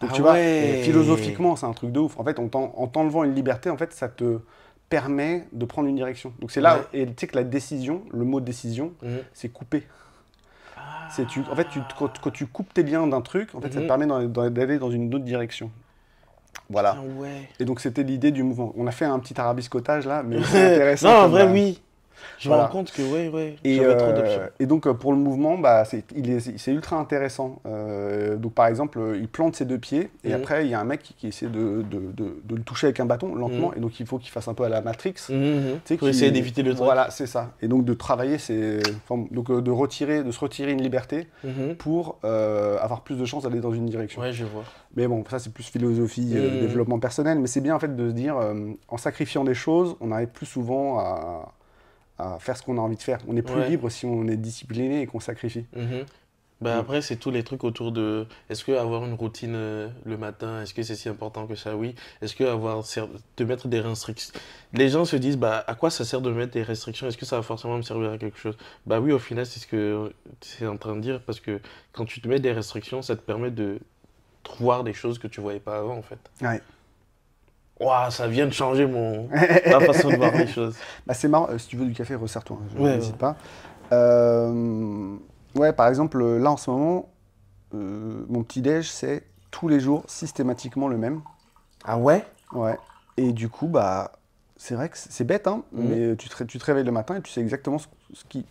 Donc ah tu vois, euh, philosophiquement, c'est un truc de ouf. En fait, en t'enlevant une liberté, en fait, ça te permet de prendre une direction. Donc c'est là, et tu sais que la décision, le mot décision, c'est couper. Ah. en fait, tu, quand, tu coupes tes liens d'un truc, en fait, ça te mhm. permet d'aller dans une autre direction. Voilà. Ah et donc c'était l'idée du mouvement. On a fait un petit arabiscotage là, mais c'est intéressant. non, en vrai, oui. Je me rends compte que oui, oui, et, euh, Et donc euh, pour le mouvement, bah, c'est, ultra intéressant. Euh, donc par exemple, il plante ses deux pieds et mhm. après il y a un mec qui, essaie de, le toucher avec un bâton lentement mhm. et donc il faut qu'il fasse un peu à la Matrix. Mhm, pour essayer d'éviter le truc. Voilà, c'est ça. Et donc de travailler, c'est donc de retirer, de se retirer une liberté pour avoir plus de chances d'aller dans une direction. Ouais, je vois. Mais bon, ça c'est plus philosophie, développement personnel, mais c'est bien en fait de se dire en sacrifiant des choses, on arrive plus souvent à à faire ce qu'on a envie de faire. On est plus libre si on est discipliné et qu'on sacrifie. Mhm. Bah, mm. après, c'est tous les trucs autour de. Est-ce que avoir une routine euh, le matin, est-ce que c'est si important que ça Oui. Est-ce que avoir de mettre des restrictions Les gens se disent bah à quoi ça sert de mettre des restrictions Est-ce que ça va forcément me servir à quelque chose Bah oui, au final, c'est ce que c'est en train de dire parce que quand tu te mets des restrictions, ça te permet de voir des choses que tu voyais pas avant en fait ça vient de changer mon... ma façon de voir les choses. Bah, c'est marrant, euh, si tu veux du café, resserre-toi, hein, je n'hésite pas. Euh, ouais, par exemple, là en ce moment, euh, mon petit-déj, c'est tous les jours systématiquement le même. Ah ouais Ouais. Et du coup, bah, c'est vrai que c'est bête, hein, mm. mais tu te, tu te, réveilles le matin et tu sais exactement ce, qui.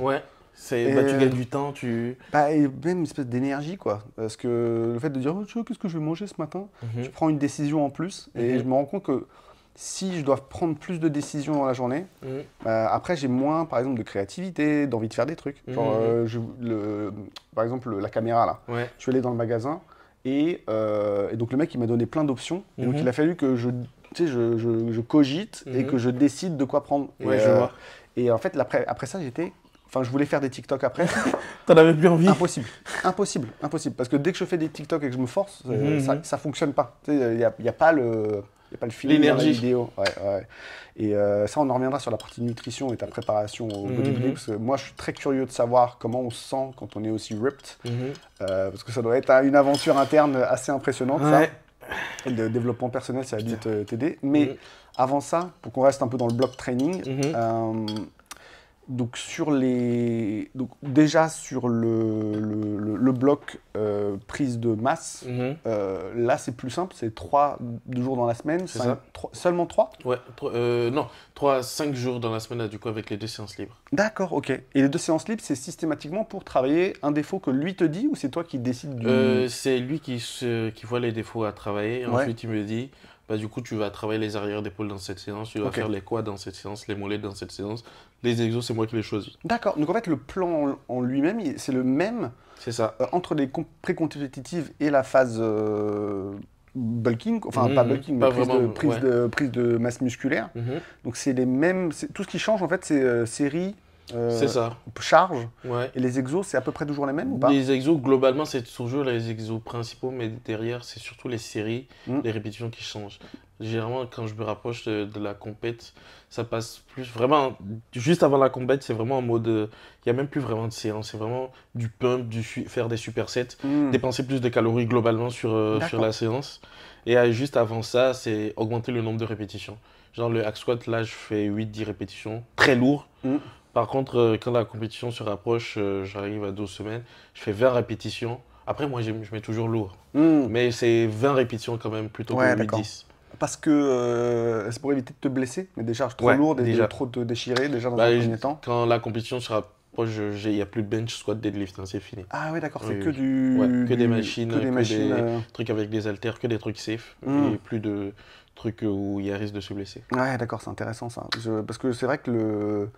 ouais. Bah, tu euh, gagnes du temps, tu. Bah, même une espèce d'énergie, quoi. Parce que le fait de dire, oh, qu'est-ce que je vais manger ce matin mhm. Je prends une décision en plus et mhm. je me rends compte que si je dois prendre plus de décisions dans la journée, mhm. bah, après, j'ai moins, par exemple, de créativité, d'envie de faire des trucs. Euh, par exemple, la caméra, là. Je suis allé dans le magasin euh, et, donc le mec, il m'a donné plein d'options. donc, il a fallu que je. je, cogite et que je décide de quoi prendre. et, en fait, après ça, j'étais Enfin, je voulais faire des TikTok après. T'en avais plus envie Impossible. Impossible. Impossible. Parce que dès que je fais des TikTok et que je me force, euh, mhm. ça, ça fonctionne pas. Il n'y a, y a, pas le. Il a pas le vidéo. Ouais, ouais. Et euh, ça, on en reviendra sur la partie nutrition et ta préparation au mhm. bodybuilding. Parce que moi, je suis très curieux de savoir comment on se sent quand on est aussi ripped. Mhm. Euh, parce que ça doit être une aventure interne assez impressionnante, ça. le développement personnel, ça a dû t'aider. Mais avant ça, pour qu'on reste un peu dans le bloc training, donc sur les déjà sur le, bloc euh, prise de masse mhm. euh, là c'est plus simple c'est 3 jours dans la semaine seulement 3 ouais euh, non 3 5 jours dans la semaine du coup avec les deux séances libres d'accord ok et les deux séances libres c'est systématiquement pour travailler un défaut que lui te dit ou c'est toi qui décides c'est lui qui, voit les défauts à travailler et ensuite il me dit bah, du coup, tu vas travailler les arrières d'épaule dans cette séance, tu vas faire les quads dans cette séance, les mollets dans cette séance. Les exos, c'est moi qui les choisis. D'accord. Donc en fait, le plan en lui-même, c'est le même. C'est ça. Euh, entre les pré-compétitives et la phase euh, bulking, enfin mhm. pas bulking, mais prise, de, prise, de, masse musculaire. Mhm. Donc c'est les mêmes. Tout ce qui change, en fait, c'est euh, série euh, c'est ça. charge. Ouais. Et les exos, c'est à peu près toujours les mêmes ou pas Les exos, globalement, c'est toujours les exos principaux, mais derrière, c'est surtout les séries, hmm. les répétitions qui changent. Généralement, quand je me rapproche de, la compète, ça passe plus. Vraiment, juste avant la compète, c'est vraiment en mode. Il n'y a même plus vraiment de séance. C'est vraiment du pump, du faire des supersets, hmm. dépenser plus de calories globalement sur, euh, la séance. Et euh, juste avant ça, c'est augmenter le nombre de répétitions. Genre le hack squat, là, je fais 8-10 répétitions, très lourd. Hmm. Par contre, euh, quand la compétition se rapproche, euh, j'arrive à 12 semaines, je fais 20 répétitions. Après, moi, je mets toujours lourd. Hmm. Mais c'est 20 répétitions quand même plutôt que 10. Parce que euh, c'est pour éviter de te blesser, mais des charges trop lourd, lourdes et déjà. trop te déchirer déjà dans bah, un premier temps. Quand la compétition se rapproche, il n'y a plus de bench, squat, deadlift, hein, c'est fini. Ah oui, d'accord, c'est que du, que, des machines, que des, trucs avec des haltères, que des trucs safe, hmm. et plus de trucs où il y a risque de se blesser. Ouais, d'accord, c'est intéressant ça. parce que c'est vrai que le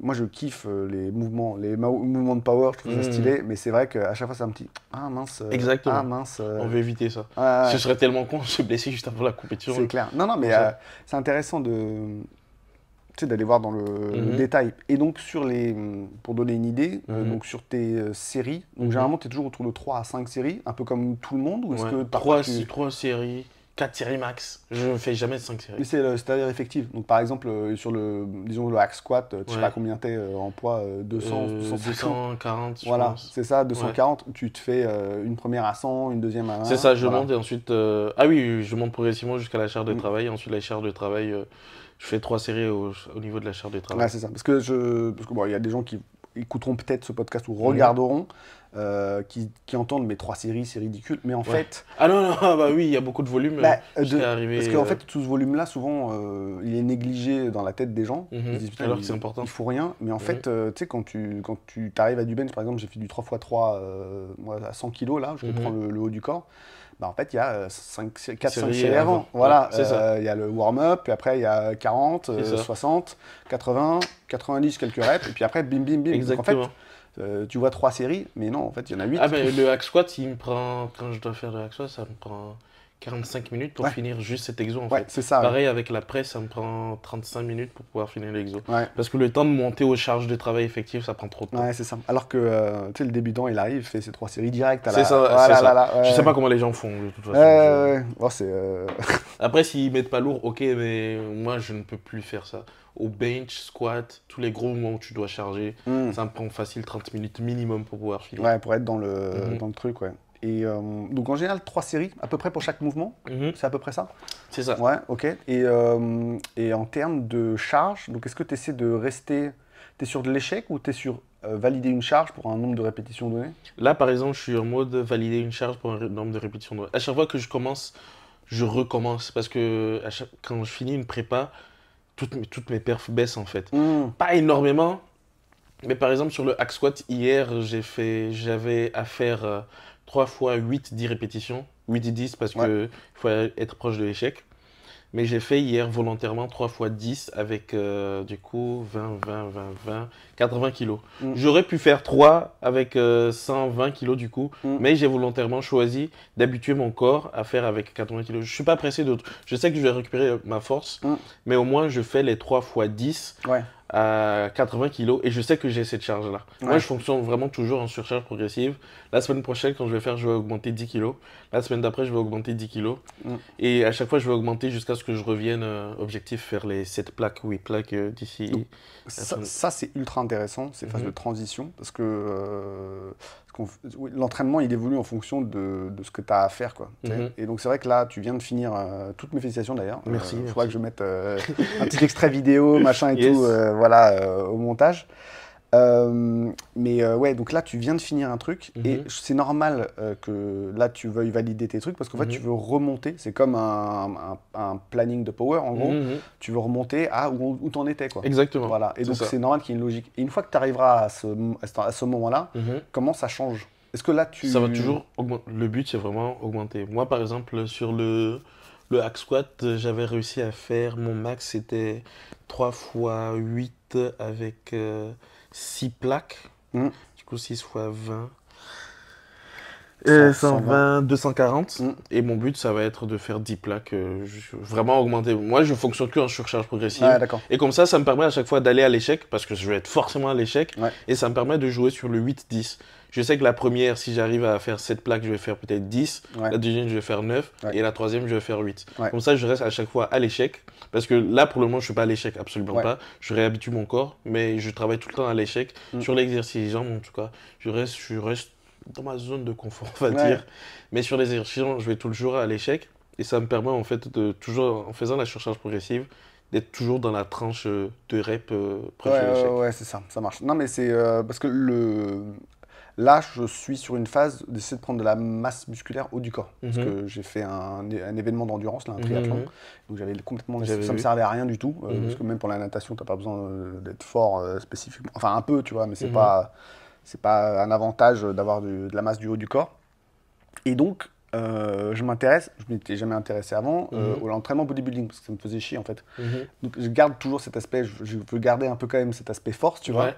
moi, je kiffe euh, les mouvements, les mouvements de power, je trouve ça mmh. stylé, mais c'est vrai qu'à chaque fois, c'est un petit ah mince. Euh, ah mince. Euh. On veut éviter ça. Ce serait tellement con de se blesser juste avant la compétition. C'est clair. Non, non, mais c'est intéressant de d'aller voir dans le, mmh. détail. Et donc, sur les, pour donner une idée, mmh. donc sur tes séries, donc généralement, tu es toujours autour de 3 à 5 séries, un peu comme tout le monde ou est-ce que 3, tu... 3 séries, 4 séries max. Je ne fais jamais 5 séries. c'est le stade à dire effectif. Donc par exemple, euh, sur le, disons, le hack squat, euh, tu sais pas combien t'es euh, en poids, 200, 240, Voilà, c'est ça, 240. Tu te fais une première à 100, une deuxième à 1. C'est ça, je monte et ensuite. Ah oui, je monte progressivement jusqu'à la charge de mm. travail. ensuite, la chaire de travail, je fais 3 séries au, niveau de la charge de travail. Ouais, c'est ça. Parce que je, parce que il y a des gens qui écouteront peut-être ce podcast ou mm. regarderont. Euh, qui, entendent mes trois séries, c'est ridicule. Mais en fait. Ah non, non, ah bah oui, il y a beaucoup de volume. Bah, euh, euh, parce qu'en fait, tout ce volume-là, souvent, il est négligé dans la tête des gens. ils mhm. disent, Alors c'est important. Il faut rien. Mais en mhm. fait, tu sais, quand tu quand tu arrives à du bench, par exemple, j'ai fait du 3x3 à 100 kg, là, je mhm. prends le, haut du corps. Bah, en fait, il y a 5, 4, 5 séries avant. Voilà, il y a le warm-up, puis après, il y a 40, 60, 80, 90, quelques reps, et puis après, bim, bim, bim. Exactement. Euh, tu vois trois séries, mais non, en fait, il y en a huit. Ah, mais le hack squat, il me prend. Quand je dois faire le hack squat, ça me prend 45 minutes pour finir juste cet exo en ça. Pareil avec la presse, ça me prend 35 minutes pour pouvoir finir l'exo. Parce que le temps de monter aux charges de travail effectives, ça prend trop de temps. Ouais, c'est ça. Alors que euh, tu le débutant, il arrive, il fait ses trois séries directes. C'est la... ça. je sais pas comment les gens font de toute façon. Oh, euh, Après, s'ils mettent pas lourd, ok, mais moi je ne peux plus faire ça. Au bench, squat, tous les gros moments où tu dois charger, hmm. ça me prend facile 30 minutes minimum pour pouvoir finir. Ouais, pour être dans le, mhm. dans le truc, ouais. Euh, donc en général, trois séries à peu près pour chaque mouvement. Mhm. C'est à peu près ça C'est ça. Ouais, ok. Et, euh, et en termes de charge, donc est-ce que tu essaies de rester. Tu es sur de l'échec ou tu es sur euh, valider une charge pour un nombre de répétitions donné Là, par exemple, je suis en mode valider une charge pour un nombre de répétitions donné. À chaque fois que je commence, je recommence. Parce que quand je finis une prépa, toutes mes, toutes mes perfs baissent en fait. Hmm. Pas énormément, mais par exemple, sur le hack squat, hier, j'ai fait, j'avais affaire... 3 fois 8, 10 répétitions. 8 et 10 parce qu'il faut être proche de l'échec. Mais j'ai fait hier volontairement 3 fois 10 avec euh, du coup 20, 20, 20, 20, 80 kilos. Mm. J'aurais pu faire 3 avec 120 euh, kilos du coup, mm. mais j'ai volontairement choisi d'habituer mon corps à faire avec 80 kilos. Je ne suis pas pressé d'autre. Je sais que je vais récupérer ma force, mm. mais au moins je fais les 3 fois 10. Ouais à 80 kg et je sais que j'ai cette charge là. Moi je fonctionne vraiment toujours en surcharge progressive. La semaine prochaine quand je vais faire je vais augmenter 10 kg. La semaine d'après je vais augmenter 10 kg. Mm. Et à chaque fois je vais augmenter jusqu'à ce que je revienne euh, objectif faire les 7 plaques, 8 plaques euh, d'ici. Ça, c'est ultra intéressant ces phases mhm. de transition parce que euh, L'entraînement, il évolue en fonction de, ce que tu as à faire. Quoi, mhm. Et donc, c'est vrai que là, tu viens de finir euh, toutes mes félicitations d'ailleurs. Euh, merci. Il faudra que je mette euh, un petit extrait vidéo, machin et tout, voilà, au montage. Euh, mais euh, ouais, donc là, tu viens de finir un truc et mhm. c'est normal euh, que là, tu veuilles valider tes trucs parce qu'en fait, mhm. tu veux remonter. C'est comme un, planning de power, en gros. Mhm. Tu veux remonter à où, où t'en étais, quoi. Exactement. Voilà. Et donc, c'est normal qu'il y ait une logique. Et une fois que tu arriveras à ce, à ce moment-là, comment ça change Est-ce que là, tu. Ça va toujours augmenter. Le but, c'est vraiment augmenter. Moi, par exemple, sur le, le hack squat, j'avais réussi à faire mon max, c'était 3 fois 8 avec. 6 plaques. Mm. Du coup, 6 fois 20. 120, 240. Et mon but, ça va être de faire 10 plaques, euh, vraiment augmenter. Moi, je fonctionne que en surcharge progressive. et comme ça, ça me permet à chaque fois d'aller à l'échec, parce que je vais être forcément à l'échec. Et ça me permet de jouer sur le 8-10. Je sais que la première, si j'arrive à faire 7 plaques, je vais faire peut-être 10. La deuxième, je vais faire 9. Et la troisième, je vais faire 8. Comme ça, je reste à chaque fois à l'échec. Parce que là, pour le moment, je ne suis pas à l'échec, absolument pas. Je réhabitue mon corps, mais je travaille tout le temps à l'échec. Mm. Sur l'exercice en tout cas, je reste, je reste dans ma zone de confort, on va dire. Mais sur exercices, je vais toujours à l'échec. Et ça me permet, en fait, de toujours, en faisant la surcharge progressive, d'être toujours dans la tranche euh, de rep euh, ouais, ouais, ouais c'est ça, ça marche. Non, mais c'est euh, parce que le Là, je suis sur une phase d'essayer de prendre de la masse musculaire haut du corps. Parce mhm. que j'ai fait un, événement d'endurance, un mhm. triathlon. Donc j'avais complètement. ça ne me servait à rien du tout. Euh, mhm. parce que même pour la natation, tu n'as pas besoin euh, d'être fort euh, spécifiquement. Enfin, un peu, tu vois, mais ce n'est pas, pas un avantage d'avoir de, la masse du haut du corps. Et donc, je m'intéresse, je ne m'étais jamais intéressé avant, au l'entraînement bodybuilding, parce que ça me faisait chier en fait. Donc je garde toujours cet aspect, je, veux garder un peu quand même cet aspect force, tu vois.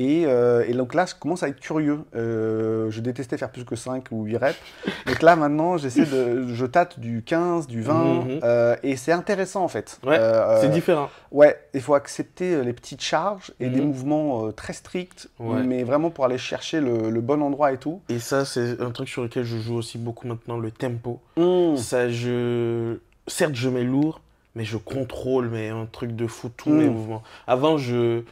Euh, et, donc là, je commence à être curieux. Euh, je détestais faire plus que 5 ou 8 reps. Donc là, maintenant, j'essaie de. Je tâte du 15, du 20. Mhm. Euh, et c'est intéressant, en fait. Ouais, c'est différent. Ouais, il faut accepter les petites charges et les des mhm. mouvements très stricts, mais vraiment pour aller chercher le, bon endroit et tout. Et ça, c'est un truc sur lequel je joue aussi beaucoup maintenant, le tempo. Mmh. Ça, je. Certes, je mets lourd, mais je contrôle mais un truc de fou tous mes mmh. mouvements. Avant, je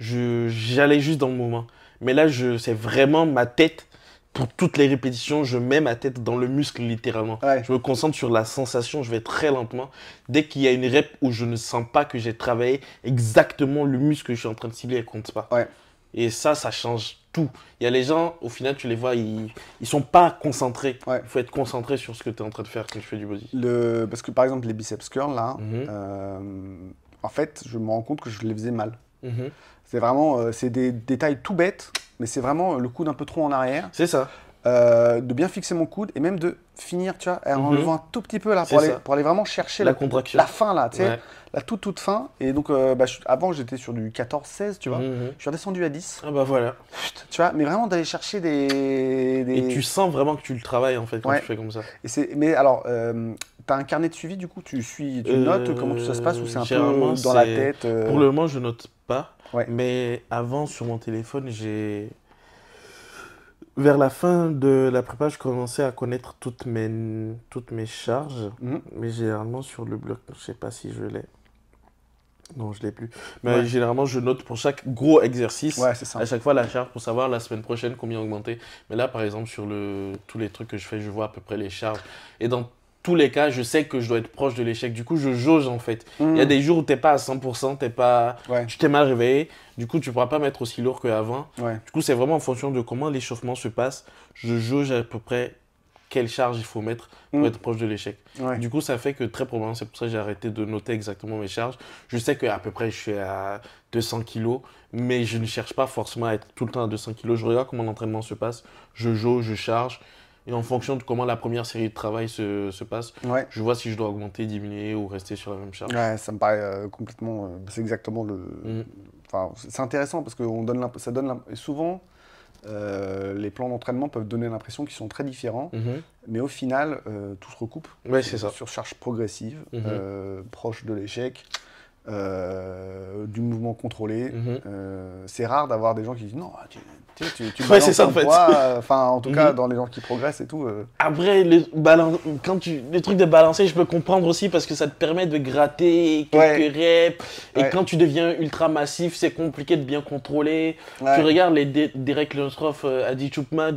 j'allais juste dans le moment. Mais là, c'est vraiment ma tête. Pour toutes les répétitions, je mets ma tête dans le muscle littéralement. Je me concentre sur la sensation, je vais très lentement. Dès qu'il y a une rep où je ne sens pas que j'ai travaillé exactement le muscle que je suis en train de cibler, elle compte pas. Et ça, ça change tout. Il y a les gens, au final, tu les vois, ils, ils sont pas concentrés. Il faut être concentré sur ce que tu es en train de faire quand je fais du body. Le... Parce que par exemple, les biceps curls, là, mhm. euh, en fait, je me rends compte que je les faisais mal. Mhm. C'est vraiment euh, des détails tout bêtes, mais c'est vraiment euh, le coude un peu trop en arrière. C'est ça. Euh, de bien fixer mon coude et même de finir, tu vois, en mhm. un tout petit peu là pour, aller, pour aller, vraiment chercher la, la contraction, la fin là, tu sais, la toute toute fin. Et donc, bah, avant j'étais sur du 14-16, tu vois, mhm. je suis redescendu à 10. Ah bah voilà. tu vois, mais vraiment d'aller chercher des, Et tu sens vraiment que tu le travailles en fait quand tu fais comme ça. Et mais alors, T'as un carnet de suivi du coup Tu suis, tu euh, notes comment tout ça se passe ou c'est un peu dans la tête euh Pour le moment, je note pas. Mais avant, sur mon téléphone, j'ai. Vers la fin de la prépa, je commençais à connaître toutes mes, toutes mes charges. Mhm. Mais généralement, sur le bloc, je sais pas si je l'ai. Non, je l'ai plus. Mais généralement, je note pour chaque gros exercice, à chaque fois la charge pour savoir la semaine prochaine combien augmenter. Mais là, par exemple, sur le... tous les trucs que je fais, je vois à peu près les charges. Et dans tous les cas, je sais que je dois être proche de l'échec. Du coup, je jauge en fait. Il y a hmm. des jours où t'es pas à 100%, t'es pas, ouais. tu t'es mal réveillé. Du coup, tu pourras pas mettre aussi lourd qu'avant. Ouais. Du coup, c'est vraiment en fonction de comment l'échauffement se passe. Je jauge à peu près quelle charge il faut mettre pour hmm. être proche de l'échec. Du coup, ça fait que très probablement, c'est pour ça que j'ai arrêté de noter exactement mes charges. Je sais qu'à peu près, je suis à 200 kg mais je ne cherche pas forcément à être tout le temps à 200 kg Je regarde comment l'entraînement se passe. Je jauge, je charge. Et en fonction de comment la première série de travail se, passe, je vois si je dois augmenter, diminuer ou rester sur la même charge. Ouais, ça me paraît euh, complètement. Euh, c'est exactement le. Mm. c'est intéressant parce que on donne ça donne souvent. Euh, les plans d'entraînement peuvent donner l'impression qu'ils sont très différents, mm-hmm. mais au final, tout se recoupe. Ouais, c'est ça. Surcharge progressive, mm-hmm. proche de l'échec. Euh, du mouvement contrôlé. Mhm. Euh, c'est rare d'avoir des gens qui disent non, ah, tu, tu, tu, tu ça, en fait. Euh, enfin, en tout cas, mhm. dans les gens qui progressent et tout. Après, le, quand tu, truc de balancer, je peux comprendre aussi parce que ça te permet de gratter quelques reps. Et quand tu deviens ultra massif, c'est compliqué de bien contrôler. Tu regardes les Derek de Adi Choupma.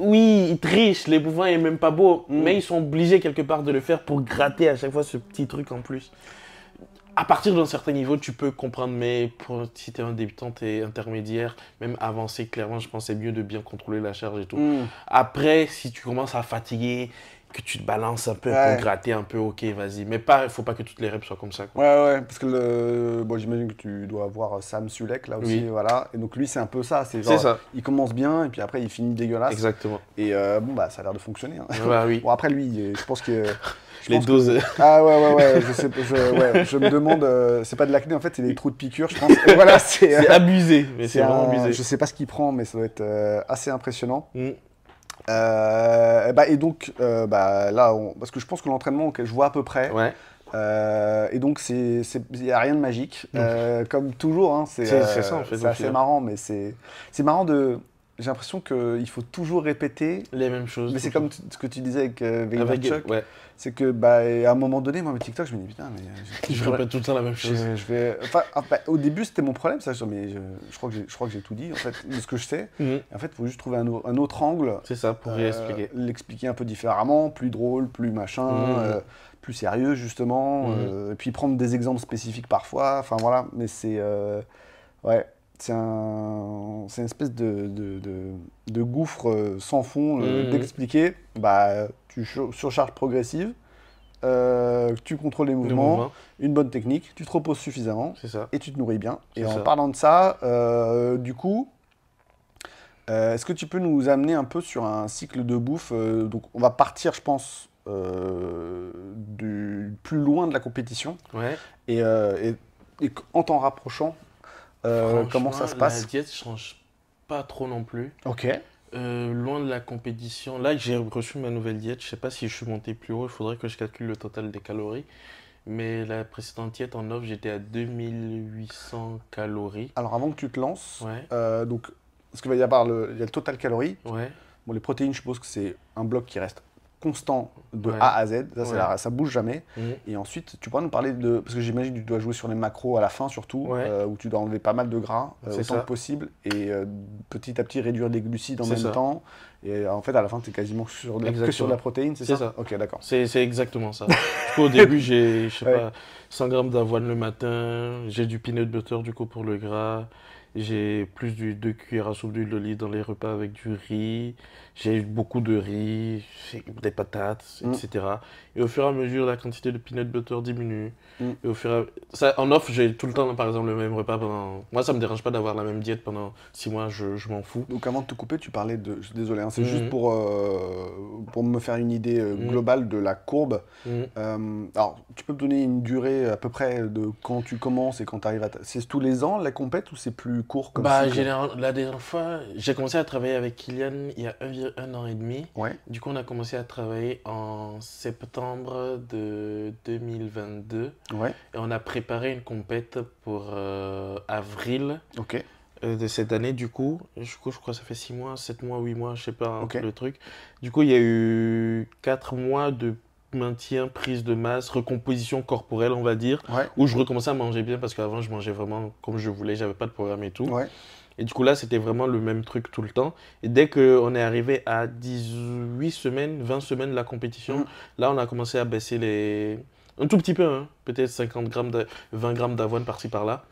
Oui, ils trichent, les mouvements sont même pas beau, mm. mais ils sont obligés quelque part de le faire pour gratter à chaque fois ce petit truc en plus à partir d'un certain niveau, tu peux comprendre, mais si tu es un débutant, tu intermédiaire, même avancé, clairement, je pense c'est mieux de bien contrôler la charge et tout. Hmm. Après, si tu commences à fatiguer, que tu te balances un peu un pour gratter un peu, ok, vas-y. Mais pas, faut pas que toutes les reps soient comme ça. Ouais, ouais, parce que le... j'imagine que tu dois avoir euh, Sam Sulek là aussi, voilà. Et donc lui, c'est un peu ça. C'est genre, ça. il commence bien et puis après, il finit dégueulasse. Exactement. Et euh, bon, bah, ça a l'air de fonctionner. Hein. Ouais, oui. bon, après, lui, je pense que. les doses. Ah ouais, ouais, ouais, je, me demande, euh, c'est pas de l'acné en fait, c'est des trous de piqûres, je pense. voilà, c'est abusé, mais c'est vraiment abusé. Je sais pas ce qu'il prend, mais ça doit être assez impressionnant. Mm. Euh, bah, et donc, euh, bah, là, on... parce que je pense que l'entraînement, je vois à peu près. Euh, et donc, il n'y a rien de magique. comme toujours, c'est assez marrant, mais c'est marrant de j'ai l'impression qu'il faut toujours répéter les mêmes choses. Mais c'est comme ce que tu disais avec, euh, C'est que bah, à un moment donné, moi, avec TikTok, je me dis putain, mais. Euh, je, répète tout le temps la même chose. Je, vais... au début, c'était mon problème, ça. Je, mais je, crois que j'ai tout dit, en fait, de ce que je sais. Mhm. En fait, il faut juste trouver un, autre angle. C'est ça, pour euh, L'expliquer un peu différemment, plus drôle, plus machin, mhm. euh, plus sérieux, justement. Mhm. et puis prendre des exemples spécifiques parfois. Enfin, voilà. Mais c'est. ouais c'est une espèce de, gouffre euh, sans fond euh, mhm. d'expliquer bah, tu surcharges progressive, euh, tu contrôles les mouvements, une bonne technique, tu te reposes suffisamment et tu te nourris bien. Et en parlant de ça, du coup, est-ce que tu peux nous amener un peu sur un cycle de bouffe Donc, on va partir, je pense. du plus loin de la compétition et, et en t'en rapprochant euh, comment ça se passe La diète change pas trop non plus. Ok. Euh, loin de la compétition. Là, j'ai reçu ma nouvelle diète. Je sais pas si je suis monté plus haut. Il faudrait que je calcule le total des calories. Mais la précédente diète en off, j'étais à 2800 calories. Alors, avant que tu te lances, euh, donc, parce qu'il va y avoir il y a le total calories. Ouais. Bon, les protéines, je suppose que c'est un bloc qui reste constant de A à Z, ça, bouge jamais. Mhm. Et ensuite, tu pourras nous parler de. Parce que j'imagine que tu dois jouer sur les macros à la fin surtout, euh, où tu dois enlever pas mal de gras euh, autant que possible et euh, petit à petit réduire les glucides en même temps. Et en fait, à la fin, tu es quasiment sur que sur de la protéine, c'est ça, ça Ok, d'accord. C'est exactement ça. Au début, j'ai, je sais pas, 100 grammes d'avoine le matin, j'ai du peanut butter du coup pour le gras, j'ai plus de 2 cuillères à soupe d'huile d'olive dans les repas avec du riz j'ai eu beaucoup de riz, des patates, etc. Mm. Et au fur et à mesure, la quantité de peanut butter diminue. Mm. Et au fur ça, en off, j'ai tout le temps, par exemple, le même repas pendant. Moi, ça me dérange pas d'avoir la même diète pendant six mois, je, m'en fous. Donc, avant de te couper, tu parlais de. Désolé, hein, c'est mm-hmm. juste pour, euh, pour me faire une idée euh, mm. globale de la courbe. Euh, alors, tu peux me donner une durée à peu près de quand tu commences et quand tu arrives à. Ta... C'est tous les ans la compète ou c'est plus court comme Bah, la dernière fois, j'ai commencé à travailler avec Kylian il y a un un an et demi. Ouais. Du coup, on a commencé à travailler en septembre de 2022. Ouais. Et on a préparé une compète pour euh, avril. Euh, de cette année, du coup, du coup, je crois que ça fait 6 mois, 7 mois, 8 mois, je sais pas le truc. Du coup, il y a eu 4 mois de maintien, prise de masse, recomposition corporelle, on va dire, où je recommençais à manger bien parce qu'avant je mangeais vraiment comme je voulais, j'avais pas de programme et tout. Et du coup là, c'était vraiment le même truc tout le temps. Et dès qu'on est arrivé à 18 semaines, 20 semaines de la compétition, mm. là on a commencé à baisser les... Un tout petit peu, hein. peut-être 50 grammes, de... 20 grammes d'avoine par-ci par-là.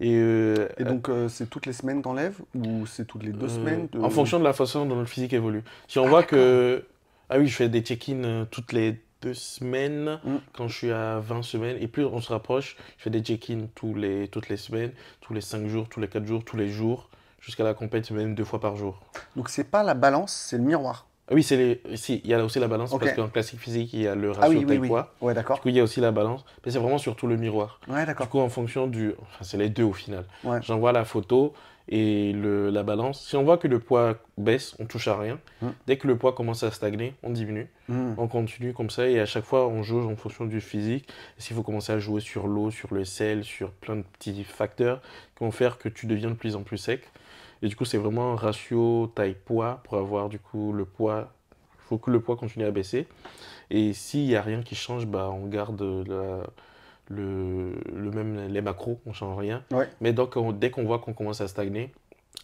Et, euh, donc, euh, c'est toutes les semaines lève ou c'est toutes les deux euh, semaines En fonction de la façon dont le physique évolue. Si on ah, voit que. Ah oui, je fais des check in toutes les deux semaines, mm. quand je suis à 20 semaines. Et plus on se rapproche, je fais des check-in les, toutes les semaines, tous les 5 jours, tous les 4 jours, tous les jours, jusqu'à la compétition même deux fois par jour. Donc c'est pas la balance, c'est le miroir. Ah oui, c'est si, il y a aussi la balance, parce qu'en classique physique, il y a le ah ratio oui, taille poids. Ouais, d'accord. Du coup, il y a aussi la balance, mais c'est vraiment surtout le miroir. Ouais, d'accord. Du coup, en fonction du. Enfin, c'est les deux au final. J'envoie la photo, et la balance. Si on voit que le poids baisse, on touche à rien. Mm. Dès que le poids commence à stagner, on diminue. Mm. On continue comme ça et à chaque fois, on joue en fonction du physique. S'il faut commencer à jouer sur l'eau, sur le sel, sur plein de petits facteurs qui vont faire que tu deviens de plus en plus sec. Et du coup, c'est vraiment un ratio taille-poids pour avoir du coup le poids. Il faut que le poids continue à baisser. Et s'il n'y a rien qui change, bah, on garde la le, même, les macros, on ne change rien. Mais donc, dès qu'on voit qu'on commence à stagner,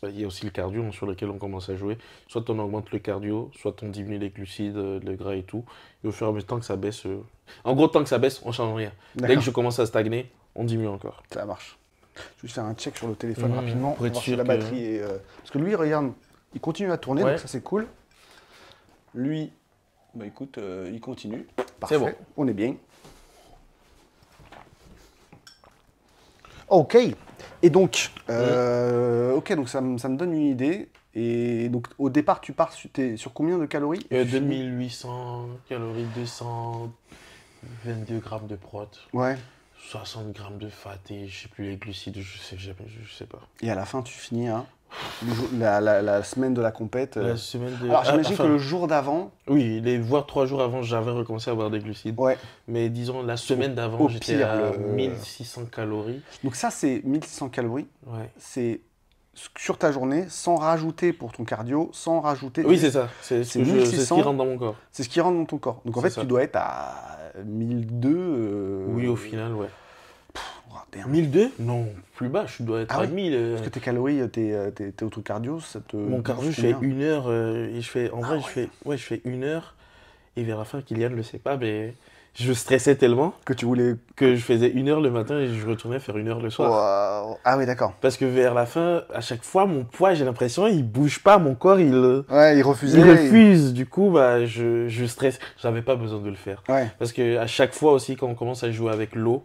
euh, il y a aussi le cardio hein, sur lequel on commence à jouer. Soit on augmente le cardio, soit on diminue les glucides, euh, le gras et tout. Et au fur et à mesure que ça baisse, euh, en gros, tant que ça baisse, on change rien. Dès que je commence à stagner, on diminue encore. Ça marche. Je vais faire un check sur le téléphone mmh, rapidement pour, voir la batterie Parce que lui, regarde, il continue à tourner, donc ça c'est cool. Lui, bah écoute, il continue. Parfait. Bon. On est bien. Ok. Et donc, euh, ok, donc ça, me- donne une idée. Et donc, au départ, tu pars sur, t'es sur combien de calories 2800 euh, calories, 222 grammes de prot, Ouais. 60 grammes de fat et je sais plus les glucides, je sais, jamais, je sais pas. Et à la fin, tu finis à la, la, semaine de la compète. Euh. La semaine de... Alors j'imagine ah, que le jour d'avant. Oui, les, voire trois jours avant, j'avais recommencé à boire des glucides. Ouais. Mais disons, la semaine d'avant, j'étais à 1600 calories. Donc ça, c'est 1600 calories. Ouais. C'est sur ta journée, sans rajouter pour ton cardio, sans rajouter. Oui, c'est ça. C'est ce, ce, qui rentre dans mon corps. C'est ce qui rentre dans ton corps. Donc en fait, tu dois être à 1002. Euh, oui, au final, ouais. 1002 Non, plus bas, je dois être ah à 1000. Euh. Parce que tes calories, euh, euh, t'es au truc cardio, ça te. Mon cardio, je fais une heure. et je fais, en ah vrai, je, fais, ouais, je fais une heure. Et vers fin, Kylian ne le sait pas, mais je stressais tellement. Que tu voulais. Que je faisais une heure le matin et je retournais faire une heure le soir. Ah oui, d'accord. Parce que vers la fin, à chaque fois, mon poids, j'ai l'impression, il bouge pas, mon corps, il. Ouais, il refusait. Il refuse. Du coup, bah, je, je stresse. J'avais pas besoin de le faire. Parce que à chaque fois aussi, quand on commence à jouer avec l'eau,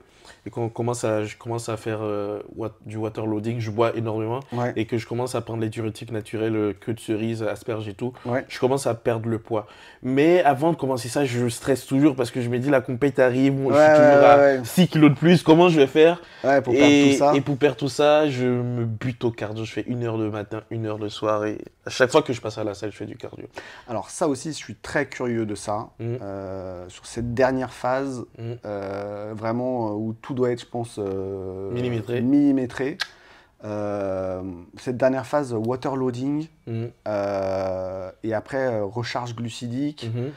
quand commence à, je commence à faire euh, du water loading, je bois énormément, et que je commence à prendre les diurétiques naturels, euh, que de cerise, asperge et tout, je commence à perdre le poids. Mais avant de commencer ça, je stresse toujours parce que je me dis la compète arrive, ouais, je 6 kilos de plus, comment je vais faire et, pour perdre tout ça, je me bute au cardio, je fais une heure de matin, une heure de soir, et à chaque fois que je passe à la salle, je fais du cardio. Alors ça aussi, je suis très curieux de ça, mmh. euh, sur cette dernière phase, mmh. vraiment où tout doit être, je pense, euh, millimétré. Euh, cette dernière phase, water loading, mhm. euh, et après recharge glucidique. Mhm.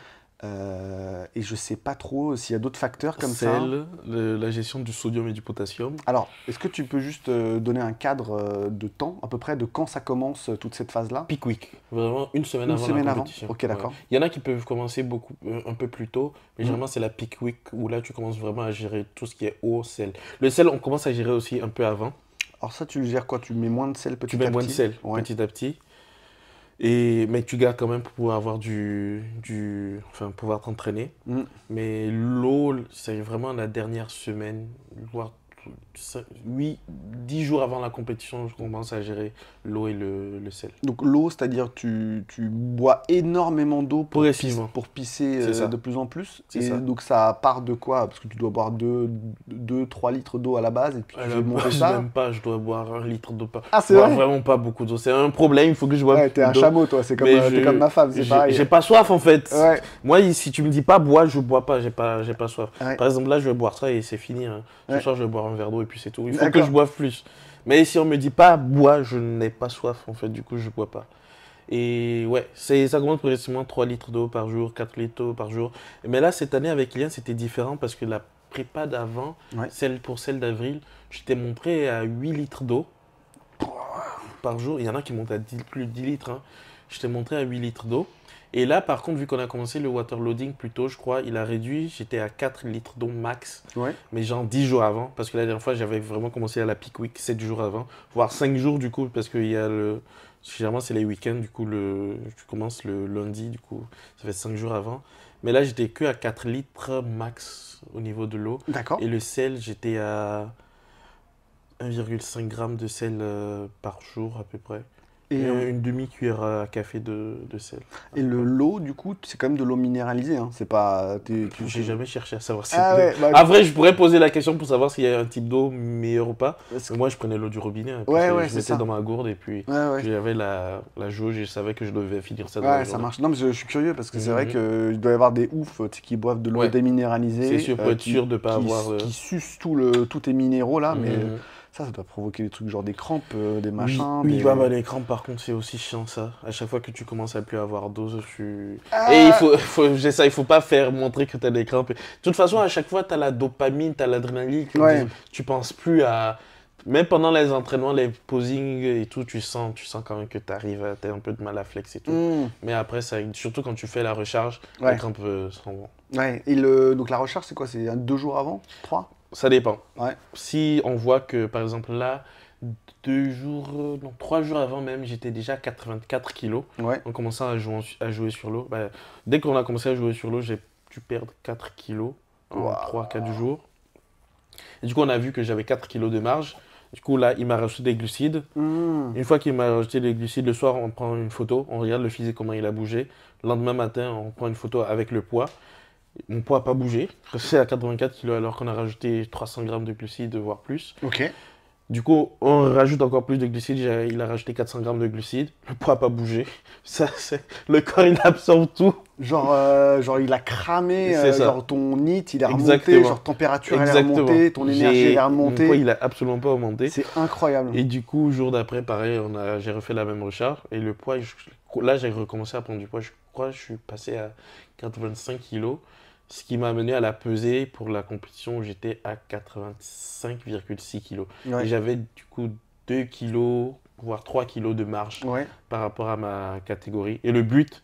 Euh, et je ne sais pas trop s'il y a d'autres facteurs comme ça. Le, la gestion du sodium et du potassium. Alors, est-ce que tu peux juste euh, donner un cadre euh, de temps, à peu près, de quand ça commence toute cette phase-là Peak week. Vraiment une semaine avant. Une semaine la compétition. avant. Ok, d'accord. Il y en a qui peuvent commencer beaucoup, un peu plus tôt, mais mhm. généralement c'est la peak week où là tu commences vraiment à gérer tout ce qui est eau, sel. Le sel, on commence à gérer aussi un peu avant. Alors ça, tu gères quoi Tu mets moins de sel petit à petit Tu mets moins de sel petit à petit. Et, mais tu gardes quand même pour pouvoir avoir du, du enfin pouvoir t'entraîner. Mm. Mais l'eau, c'est vraiment la dernière semaine, voire 8, 10 jours avant la compétition, je commence à gérer l'eau et le, sel. Donc l'eau, c'est-à-dire tu, tu bois énormément d'eau pour, pisser, pour pisser euh, de plus en plus. Et donc ça part de quoi Parce que tu dois boire 2, 2 3 litres d'eau à la base et puis tu veux Même pas, je dois boire 1 litre d'eau. Ah c'est vrai vraiment pas beaucoup d'eau. C'est un problème, il faut que je boive. Ouais, t'es un chameau toi, c'est comme, euh, comme ma femme, c'est pareil. J'ai pas soif en fait. Moi, si tu me dis pas bois, je bois pas, j'ai pas, pas soif. Par exemple là, je vais boire ça et c'est fini. Hein. Ce soir, je vais boire un verre d'eau et puis c'est tout. Il faut que je boive plus. Mais si on me dit pas bois, je n'ai pas soif en fait, du coup je bois pas. Et ouais, ça augmente progressivement 3 litres d'eau par jour, 4 litres d'eau par jour. Mais là, cette année avec lien c'était différent parce que la prépa d'avant, celle pour celle d'avril, je t'ai montré à 8 litres d'eau par jour. Il y en a qui montent à plus de 10 litres. Hein. Je t'ai montré à 8 litres d'eau. Et là, par contre, vu qu'on a commencé le water loading plus tôt, je crois, il a réduit. J'étais à 4 litres d'eau max. Mais genre 10 jours avant. Parce que la dernière fois, j'avais vraiment commencé à la peak week 7 jours avant. Voire 5 jours du coup, parce que y a le. Généralement, c'est les week-ends. Du coup, le... tu commences le lundi. Du coup, ça fait 5 jours avant. Mais là, j'étais que à 4 litres max au niveau de l'eau. Et le sel, j'étais à 1,5 g de sel euh, par jour à peu près. Et eh une demi-cuillère à café de, sel. Et le l'eau, du coup, c'est quand même de l'eau minéralisée. Hein. C'est pas. J'ai jamais cherché à savoir si. Ah bah, vrai, je pourrais poser la question pour savoir s'il y a un type d'eau meilleur ou pas. Moi, je prenais l'eau du robinet. Hein, ouais, ouais, je mettais dans ma gourde et puis j'avais la, la, jauge et je savais que je devais finir ça. Dans ouais, ça marche. Non, mais je, suis curieux parce que c'est vrai vrai mhm. qu'il doit y avoir des oufs qui boivent de l'eau déminéralisée. C'est sûr, euh, pour être sûr de pas qui, avoir. Euh, qui sucent tous tes minéraux là, mhm. mais ça, ça doit provoquer des trucs genre des crampes, euh, des machins. Oui, bah, les crampes, par contre, c'est aussi chiant ça. À chaque fois que tu commences à plus avoir d'ose, tu... et il faut, faut il faut pas faire montrer que tu as des crampes. De toute façon, à chaque fois, tu as la dopamine, tu as l'adrénaline. Tu penses plus à. Même pendant les entraînements, les posings et tout, tu sens, tu sens quand même que tu arrives à as un peu de mal à flex et tout. Hmm. Mais après, ça, surtout quand tu fais la recharge, les crampes euh, sont Ouais, et donc la recharge, c'est quoi C'est deux jours avant Trois ça dépend. Si on voit que, par exemple, là, deux jours, euh, non, trois jours avant même, j'étais déjà à 84 kilos. Ouais. En commençant à jouer, à jouer sur l'eau. Bah, dès qu'on a commencé à jouer sur l'eau, j'ai pu perdre 4 kilos en 3-4 jours. du coup, on a vu que j'avais 4 kilos de marge. Du coup, là, il m'a rajouté des glucides. Hmm. Une fois qu'il m'a rajouté des glucides, le soir, on prend une photo, on regarde le physique, comment il a bougé. Le lendemain matin, on prend une photo avec le poids mon poids n'a pas bougé. C'est à 84 kg alors qu'on a rajouté 300 grammes de glucides, voire plus. Ok. Du coup, on rajoute encore plus de glucides. Il a rajouté 400 grammes de glucides. Le poids n'a pas bougé. Ça, c'est le corps, il absorbe tout. Genre, euh, genre il a cramé. Euh, genre, ton NIT, il a remonté. Genre, température, elle est Ton énergie, elle est Mon poids, il a absolument pas augmenté. C'est incroyable. Et du coup, jour d'après, pareil, on a... j'ai refait la même recharge. Et le poids, là, j'ai recommencé à prendre du poids. Je crois que je suis passé à 85 kilos. Ce qui m'a amené à la peser pour la compétition où j'étais à 85,6 kg. j'avais du coup 2 kg, voire 3 kg de marge par rapport à ma catégorie. Et le but,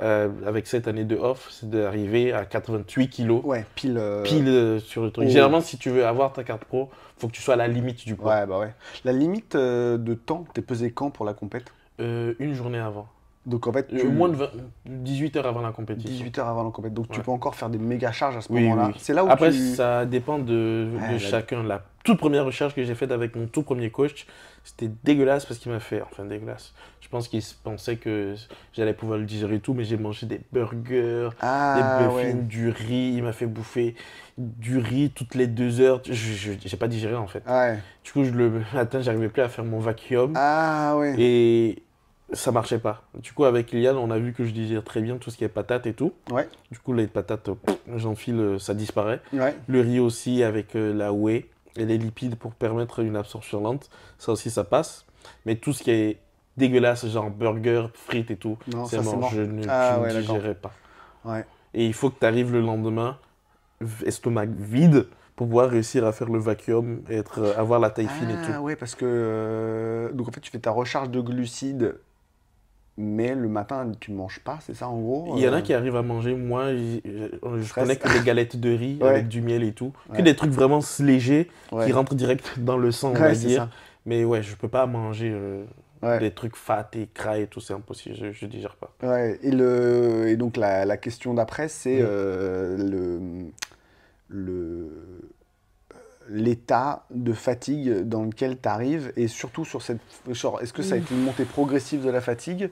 euh, avec cette année de off, c'est d'arriver à 88 kg pile. Euh, pile euh, sur le truc. Généralement, si tu veux avoir ta carte pro, faut que tu sois à la limite du poids. Bah ouais, La limite de temps, tu es pesé quand pour la compète Une journée avant. Donc en fait, euh, tu... moins de 18 heures avant la compétition. 18 heures avant la compétition. Donc tu peux encore faire des méga charges à ce moment-là. C'est là où Après, ça dépend de, chacun. La toute première recherche que j'ai faite avec mon tout premier coach, c'était dégueulasse parce qu'il m'a fait, enfin dégueulasse. Je pense qu'il pensait que j'allais pouvoir le digérer tout, mais j'ai mangé des burgers, ah, des muffins, du riz. Il m'a fait bouffer du riz toutes les deux heures. Je n'ai pas digéré en fait. du coup, je le matin, j'arrivais plus à faire mon vacuum. Ah ouais. Et ça marchait pas. Du coup, avec Ilian, on a vu que je digère très bien tout ce qui est patate et tout. Ouais. Du coup, les patates, euh, j'enfile, euh, ça disparaît. Le riz aussi avec euh, la whey et les lipides pour permettre une absorption lente, ça aussi, ça passe. Mais tout ce qui est dégueulasse, genre burger, frites et tout, c'est mort. Je ne, ah pas. Et il faut que tu arrives le lendemain, estomac vide, pour pouvoir réussir à faire le vacuum, être, avoir la taille fine et ah tout. Ah ouais, parce que. donc en fait, tu fais ta recharge de glucides mais le matin, tu ne manges pas, c'est ça en gros Il y en a euh? qui arrivent à manger. Moi, je, je connais que des galettes de riz avec du miel et tout. Que des trucs vraiment légers qui rentrent direct dans le sang, on va dire. Mais ouais, je ne peux pas manger euh, des trucs fat et cra et tout, c'est impossible, je ne digère pas. Et, le... et, donc la, question d'après, c'est mm. euh, le... le l'état de fatigue dans lequel tu arrives et surtout sur cette. Est-ce que ça a été une montée progressive de la fatigue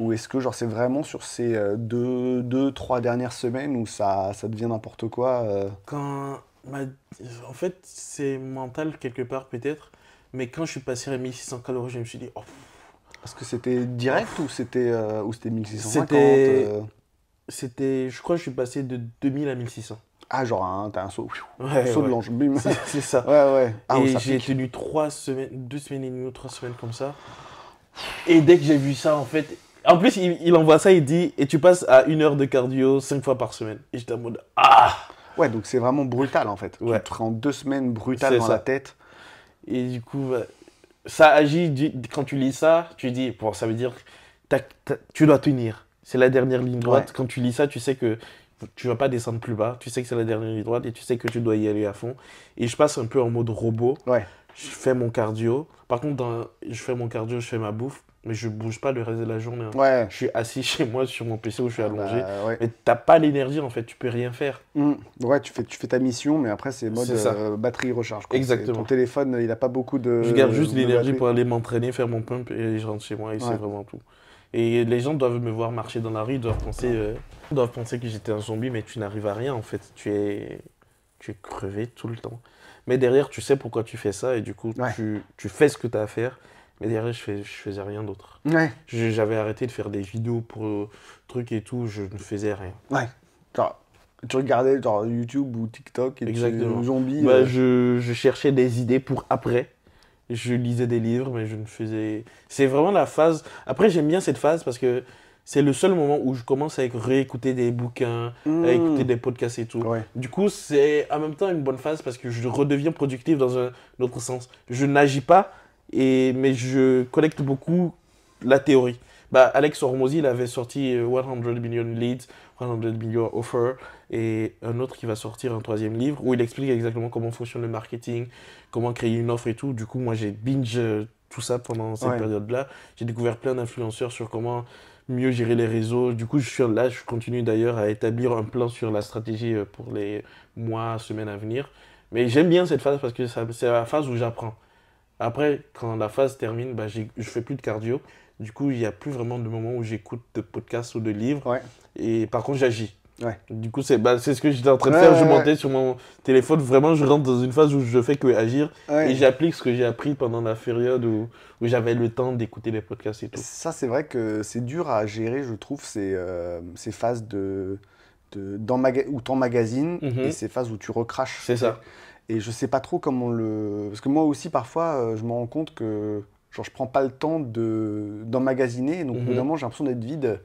ou est-ce que genre c'est vraiment sur ces euh, deux, deux, trois dernières semaines où ça, ça devient n'importe quoi euh Quand. Bah, en fait, c'est mental quelque part peut-être, mais quand je suis passé à 1600 calories, je me suis dit. Oh. est que c'était direct ou c'était euh, ou c'était 1650 C'était. Je crois que je suis passé de 2000 à 1600. Ah, genre, hein, t'as un saut, saut de l'ange, bim. C'est ça. Ouais, ouais. Ah, et j'ai tenu trois semaines, deux semaines et demie ou trois semaines comme ça. Et dès que j'ai vu ça, en fait, en plus, il, il, envoie ça, il dit, et tu passes à une heure de cardio cinq fois par semaine. Et j'étais en mode, ah Ouais, donc c'est vraiment brutal en fait. Tu te rends deux semaines brutales dans la tête. Et du coup, bah, ça agit, quand tu lis ça, tu dis, bon, ça veut dire, tu dois tenir. C'est la dernière ligne droite. Quand tu lis ça, tu sais que tu vas pas descendre plus bas. Tu sais que c'est la dernière ligne droite et tu sais que tu dois y aller à fond. Et je passe un peu en mode robot. Je fais mon cardio. Par contre, je fais mon cardio, je fais ma bouffe, mais je bouge pas le reste de la journée. Hein. Je suis assis chez moi sur mon PC où je suis ah allongé. et bah, tu Mais t'as pas l'énergie en fait, tu peux rien faire. Mmh. Ouais, tu fais, tu fais ta mission, mais après c'est mode euh, batterie recharge. Exactement. Ton téléphone, il n'a pas beaucoup de. Je garde juste l'énergie pour aller m'entraîner, faire mon pump et je rentre chez moi et c'est vraiment tout. Et les gens doivent me voir marcher dans la rue, doivent penser, euh, doivent penser que j'étais un zombie, mais tu n'arrives à rien en fait. Tu es, tu es crevé tout le temps. Mais derrière, tu sais pourquoi tu fais ça et du coup, tu, fais ce que tu as à faire. Mais derrière, je, fais, je faisais rien d'autre. Ouais. J'avais arrêté de faire des vidéos pour euh, trucs et tout, je ne faisais rien. Ouais. tu regardais YouTube ou TikTok et Exactement. tu zombies. Bah, euh. je cherchais des idées pour après je lisais des livres, mais je ne faisais. C'est vraiment la phase. Après, j'aime bien cette phase parce que c'est le seul moment où je commence à réécouter des bouquins, à hmm. écouter des podcasts et tout. Du coup, c'est en même temps une bonne phase parce que je redeviens productif dans un autre sens. Je n'agis pas, et... mais je collecte beaucoup la théorie. Bah, Alex Hormozy, il avait sorti 100 euh, million leads, 100 million offers et un autre qui va sortir un troisième livre où il explique exactement comment fonctionne le marketing, comment créer une offre et tout. Du coup, moi, j'ai binge tout ça pendant cette période-là. J'ai découvert plein d'influenceurs sur comment mieux gérer les réseaux. Du coup, je suis là, je continue d'ailleurs à établir un plan sur la stratégie euh, pour les mois, semaines à venir. Mais j'aime bien cette phase parce que c'est la phase où j'apprends. Après, quand la phase termine, bah, je fais plus de cardio. Du coup, il n'y a plus vraiment de moment où j'écoute de podcasts ou de livres. Et par contre, j'agis. Du coup, c'est bah, ce que j'étais en train de faire. je montais sur mon téléphone. Vraiment, je rentre dans une phase où je fais que agir et j'applique ce que j'ai appris pendant la période où, où j'avais le temps d'écouter les podcasts et tout. Ça, c'est vrai que c'est dur à gérer, je trouve, ces, euh, ces phases de, de dans où t'emmagasines mm magazine et ces phases où tu recraches. C'est ça. Et je sais pas trop comment le. Parce que moi aussi, parfois, euh, je me rends compte que Genre, je prends pas le temps de d'emmagasiner, donc mm j'ai l'impression d'être vide.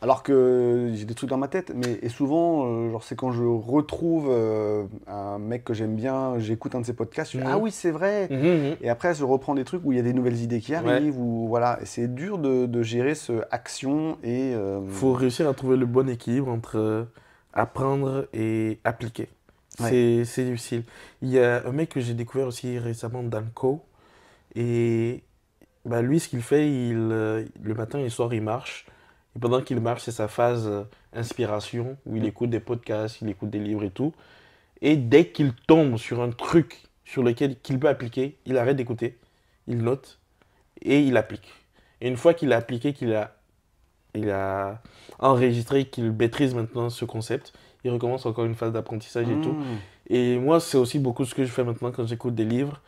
Alors que j'ai des trucs dans ma tête, mais et souvent, euh, genre, c'est quand je retrouve euh, un mec que j'aime bien, j'écoute un de ses podcasts, dis, mhm. ah oui, c'est vrai. Mhm, mhm. Et après, je reprends des trucs où il y a des nouvelles idées qui arrivent, ou voilà. c'est dur de, gérer ce action et. Euh, Faut réussir à trouver le bon équilibre entre apprendre et appliquer. C'est difficile. Il y a un mec que j'ai découvert aussi récemment, Danco, et bah, lui, ce qu'il fait, il, euh, le matin, et le soir, il marche. Et pendant qu'il marche, c'est sa phase euh, inspiration, où il mm. écoute des podcasts, il écoute des livres et tout. Et dès qu'il tombe sur un truc sur lequel qu'il peut appliquer, il arrête d'écouter, il note et il applique. Et une fois qu'il a appliqué, qu'il a, il a enregistré, qu'il maîtrise maintenant ce concept, il recommence encore une phase d'apprentissage et tout. Mm. Et moi, c'est aussi beaucoup ce que je fais maintenant quand j'écoute des livres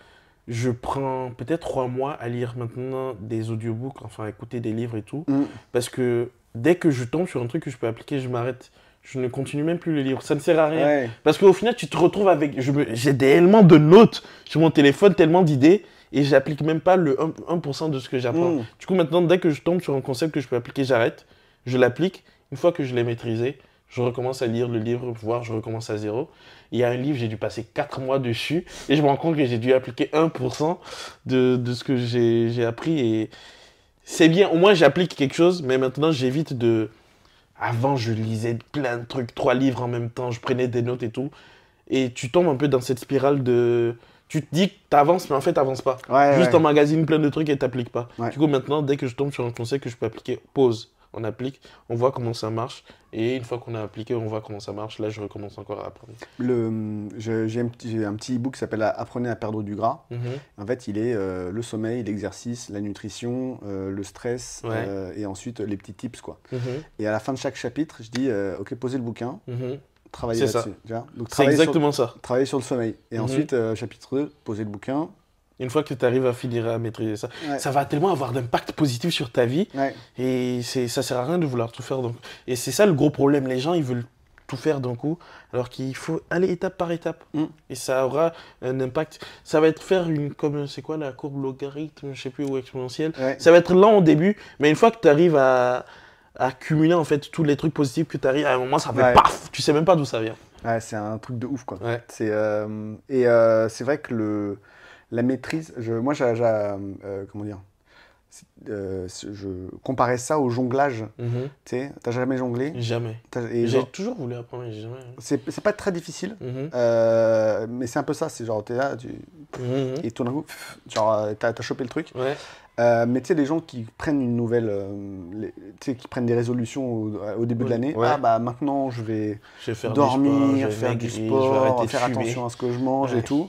je prends peut-être trois mois à lire maintenant des audiobooks, enfin à écouter des livres et tout, mm. parce que dès que je tombe sur un truc que je peux appliquer, je m'arrête. Je ne continue même plus le livre, ça ne sert à rien. parce Parce qu'au final, tu te retrouves avec. J'ai tellement de notes sur mon téléphone, tellement d'idées, et j'applique même pas le 1%, de ce que j'apprends. Mm. Du coup, maintenant, dès que je tombe sur un concept que je peux appliquer, j'arrête, je l'applique. Une fois que je l'ai maîtrisé, je recommence à lire le livre, voire je recommence à zéro. Il y a un livre, j'ai dû passer 4 mois dessus, et je me rends compte que j'ai dû appliquer 1% de, de, ce que j'ai appris. Et c'est bien, au moins j'applique quelque chose, mais maintenant j'évite de... Avant, je lisais plein de trucs, trois livres en même temps, je prenais des notes et tout. Et tu tombes un peu dans cette spirale de tu te dis que tu avances, mais en fait, n'avances pas. Juste en magazine plein de trucs et tu t'appliques pas. Du coup, maintenant, dès que je tombe sur un conseil que je peux appliquer, pause on applique, on voit comment ça marche. Et une fois qu'on a appliqué, on voit comment ça marche. Là, je recommence encore à apprendre. J'ai un, un, petit e-book qui s'appelle Apprenez à perdre du gras. Mm-hmm. En fait, il est euh, le sommeil, l'exercice, la nutrition, euh, le stress euh, et ensuite les petits tips. quoi. Mm-hmm. Et à la fin de chaque chapitre, je dis Ok, posez le bouquin. Mm-hmm. travaillez travailler là-dessus. C'est exactement ça. Travailler sur le sommeil. Et ensuite, chapitre 2, poser le bouquin, une fois que tu arrives à finir à maîtriser ça, ça va tellement avoir d'impact positif sur ta vie. Et c'est, ça sert à rien de vouloir tout faire. Donc. Et c'est ça le gros problème. Les gens, ils veulent tout faire d'un coup, alors qu'il faut aller étape par étape. Mm. Et ça aura un impact. Ça va être faire une, comme c'est quoi la courbe logarithme, je sais plus, ou exponentielle. Ça va être lent au début, mais une fois que tu arrives à, cumuler en fait tous les trucs positifs que tu arrives, à un moment ça va paf, tu sais même pas d'où ça vient. c'est un truc de ouf quoi. C'est euh, et euh, c'est vrai que le la maîtrise. Je, moi, j'ai euh, comment dire euh, je comparais ça au jonglage. Mhm. Tu sais, t'as jamais jonglé Jamais. J'ai toujours voulu apprendre, mais j'ai jamais. C'est pas très difficile, mhm. euh, mais c'est un peu ça. C'est genre, t'es là, tu... Mhm. et tout d'un coup, t'as as chopé le truc. mais tu sais, les gens qui prennent une nouvelle, tu sais qui prennent des résolutions au, début de l'année, ah bah maintenant je vais, dormir, faire du sport, faire attention à ce que je mange et tout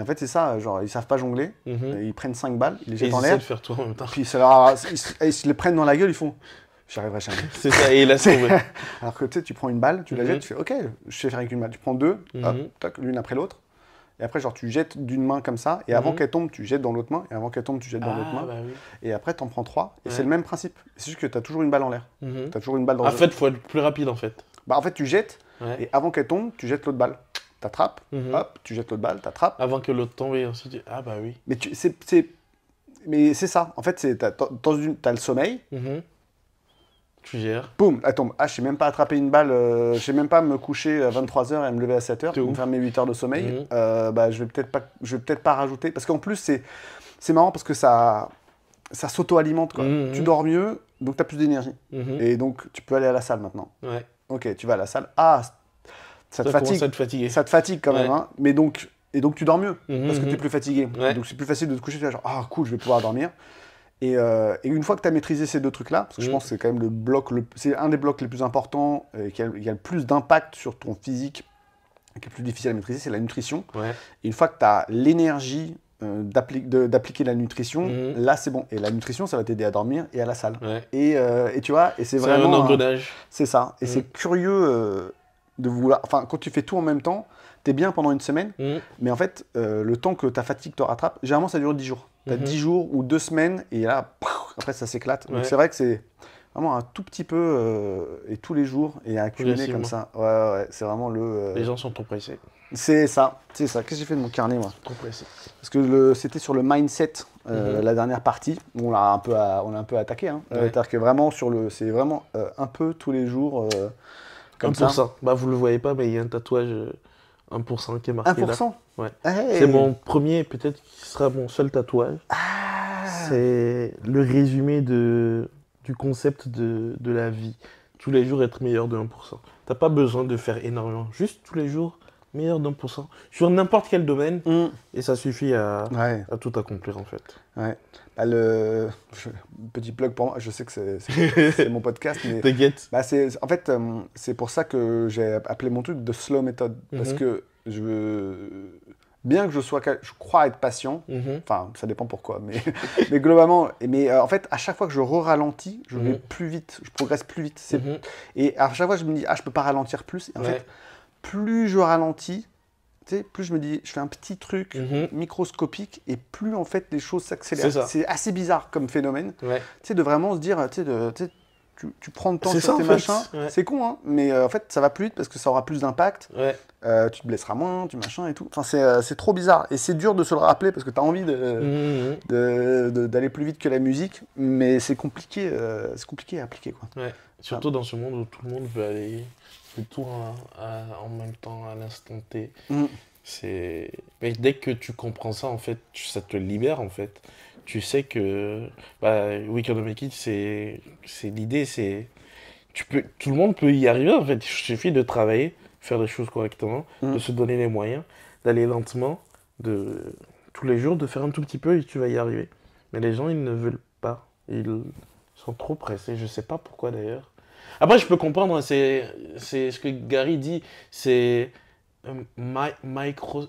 en fait, c'est ça, genre, ils savent pas jongler, mhm. ils prennent 5 balles, ils les jettent en l'air. Ils faire tout en même temps. Puis ça ils, les prennent dans la gueule, ils font J'arriverai jamais. c'est ça, et il a sauvé. Alors que tu sais, tu prends une balle, tu la mhm. jettes, tu fais Ok, je sais faire avec une balle. Tu prends deux, mhm. l'une après l'autre. Et après, genre, tu jettes d'une main comme ça, et avant qu'elle tombe, tu jettes dans l'autre main, et avant qu'elle tombe, tu jettes dans l'autre ah, main. Bah et après, tu en prends trois, et c'est le même principe. C'est juste que tu as toujours une balle en l'air. Tu toujours une balle dans ah, En fait, il faut être plus rapide, en fait. Bah, en fait, tu jettes, et avant qu'elle tombe, tu jettes l'autre balle t'attrapes, mhm. hop, tu jettes l'autre balle, t'attrapes. Avant que l'autre tombe et ensuite dit, ah bah oui. Mais c'est, mais c'est ça. En fait, c'est, t'as, as, le sommeil. Mhm. Tu gères. Boum, elle tombe. Ah, je sais même pas attraper une balle, j'ai euh, je sais même pas me coucher à 23h et me lever à 7h pour me faire mes 8 heures de sommeil. Mhm. Euh, bah, je vais peut-être pas, je vais peut-être pas rajouter. Parce qu'en plus, c'est, c'est marrant parce que ça, ça s'auto-alimente. Quoi. Tu dors mieux, donc tu as plus d'énergie. Et donc, tu peux aller à la salle maintenant. Ok, tu vas à la salle. Ah, ça te fatigue. Ça fatigue. Ça te fatigue quand même. Hein. Mais donc, et donc tu dors mieux mhm, parce que tu es mhm. plus fatigué. Donc c'est plus facile de te coucher, tu genre ah cool, je vais pouvoir dormir. Et, euh, une fois que tu as maîtrisé ces deux trucs-là, parce que je mhm. pense que c'est quand même le bloc, c'est un des blocs les plus importants euh, et qui a, a le plus d'impact sur ton physique, qui est le plus difficile à maîtriser, c'est la nutrition. Et une fois que tu as l'énergie euh, d'appliquer la nutrition, là c'est bon. Et la nutrition, ça va t'aider à dormir et à la salle. Et, tu vois, et c'est vraiment. C'est un engrenage. C'est ça. Et c'est curieux de vouloir. Enfin, quand tu fais tout en même temps, t'es bien pendant une semaine, mm. mais en fait, euh, le temps que ta fatigue te rattrape, généralement, ça dure 10 jours. T'as 10 mm-hmm. jours ou 2 semaines, et là, après, ça s'éclate. Donc, c'est vrai que c'est vraiment un tout petit peu, euh, et tous les jours, et accumuler comme ça. Ouais, ouais, c'est vraiment le. Euh, les gens sont trop pressés. C'est ça, c'est ça. Qu'est-ce que j'ai fait de mon carnet, moi Trop pressé. Parce que le c'était sur le mindset, mm-hmm. la dernière partie, où on l'a un, peu on a un peu attaqué. Hein. cest à que vraiment, sur le, c'est vraiment un peu tous les jours. 1%. Ça. Bah, vous le voyez pas, mais il y a un tatouage 1% euh, qui est marqué 1% Ouais. C'est mon premier, peut-être qui sera mon seul tatouage. Ah. C'est le résumé de, du concept de, la vie. Tous les jours être meilleur de 1%. T'as pas besoin de faire énormément. Juste tous les jours meilleur d'un 1%. sur n'importe quel domaine mm. et ça suffit à, à, tout accomplir en fait. Ouais. Elle, ah, petit plug pour moi, je sais que c'est mon podcast, mais. T'inquiète. Bah en fait, euh, c'est pour ça que j'ai appelé mon truc de slow method. Parce mhm. que je. Bien que je sois. Je crois être patient, mhm. enfin, ça dépend pourquoi, mais, mais globalement. Mais euh, en fait, à chaque fois que je ralentis, je vais mhm. plus vite, je progresse plus vite. Et à chaque fois, je me dis, ah, je peux pas ralentir plus. Et en fait, plus je ralentis, plus je me dis, je fais un petit truc mhm. microscopique et plus en fait les choses s'accélèrent. C'est assez bizarre comme phénomène. Tu sais, de vraiment se dire, tu tu, prends le temps sur tes machins. C'est con, hein, mais euh, en fait, ça va plus vite parce que ça aura plus d'impact. Euh, tu te blesseras moins, tu machins et tout. Enfin, euh, c'est trop bizarre. Et c'est dur de se le rappeler parce que tu as envie mhm, mhm, d'aller de, plus vite que la musique, mais c'est compliqué, c'est compliqué à appliquer. Quoi. Surtout dans ce monde où tout le monde veut aller c'est tout euh, en même temps, à l'instant T. Mm. C'est. Mais dès que tu comprends ça, en fait, ça te libère, en fait. Tu sais que. Bah, Weekend of It, c'est l'idée, c'est. Tu peux, tout le monde peut y arriver, en fait. Il suffit de travailler, faire les choses correctement, mm. de se donner les moyens, d'aller lentement, de tous les jours, de faire un tout petit peu et tu vas y arriver. Mais les gens, ils ne veulent pas. Ils sont trop pressés. Je sais pas pourquoi d'ailleurs. Après, je peux comprendre, hein, c'est ce que Gary dit, c'est euh, micro,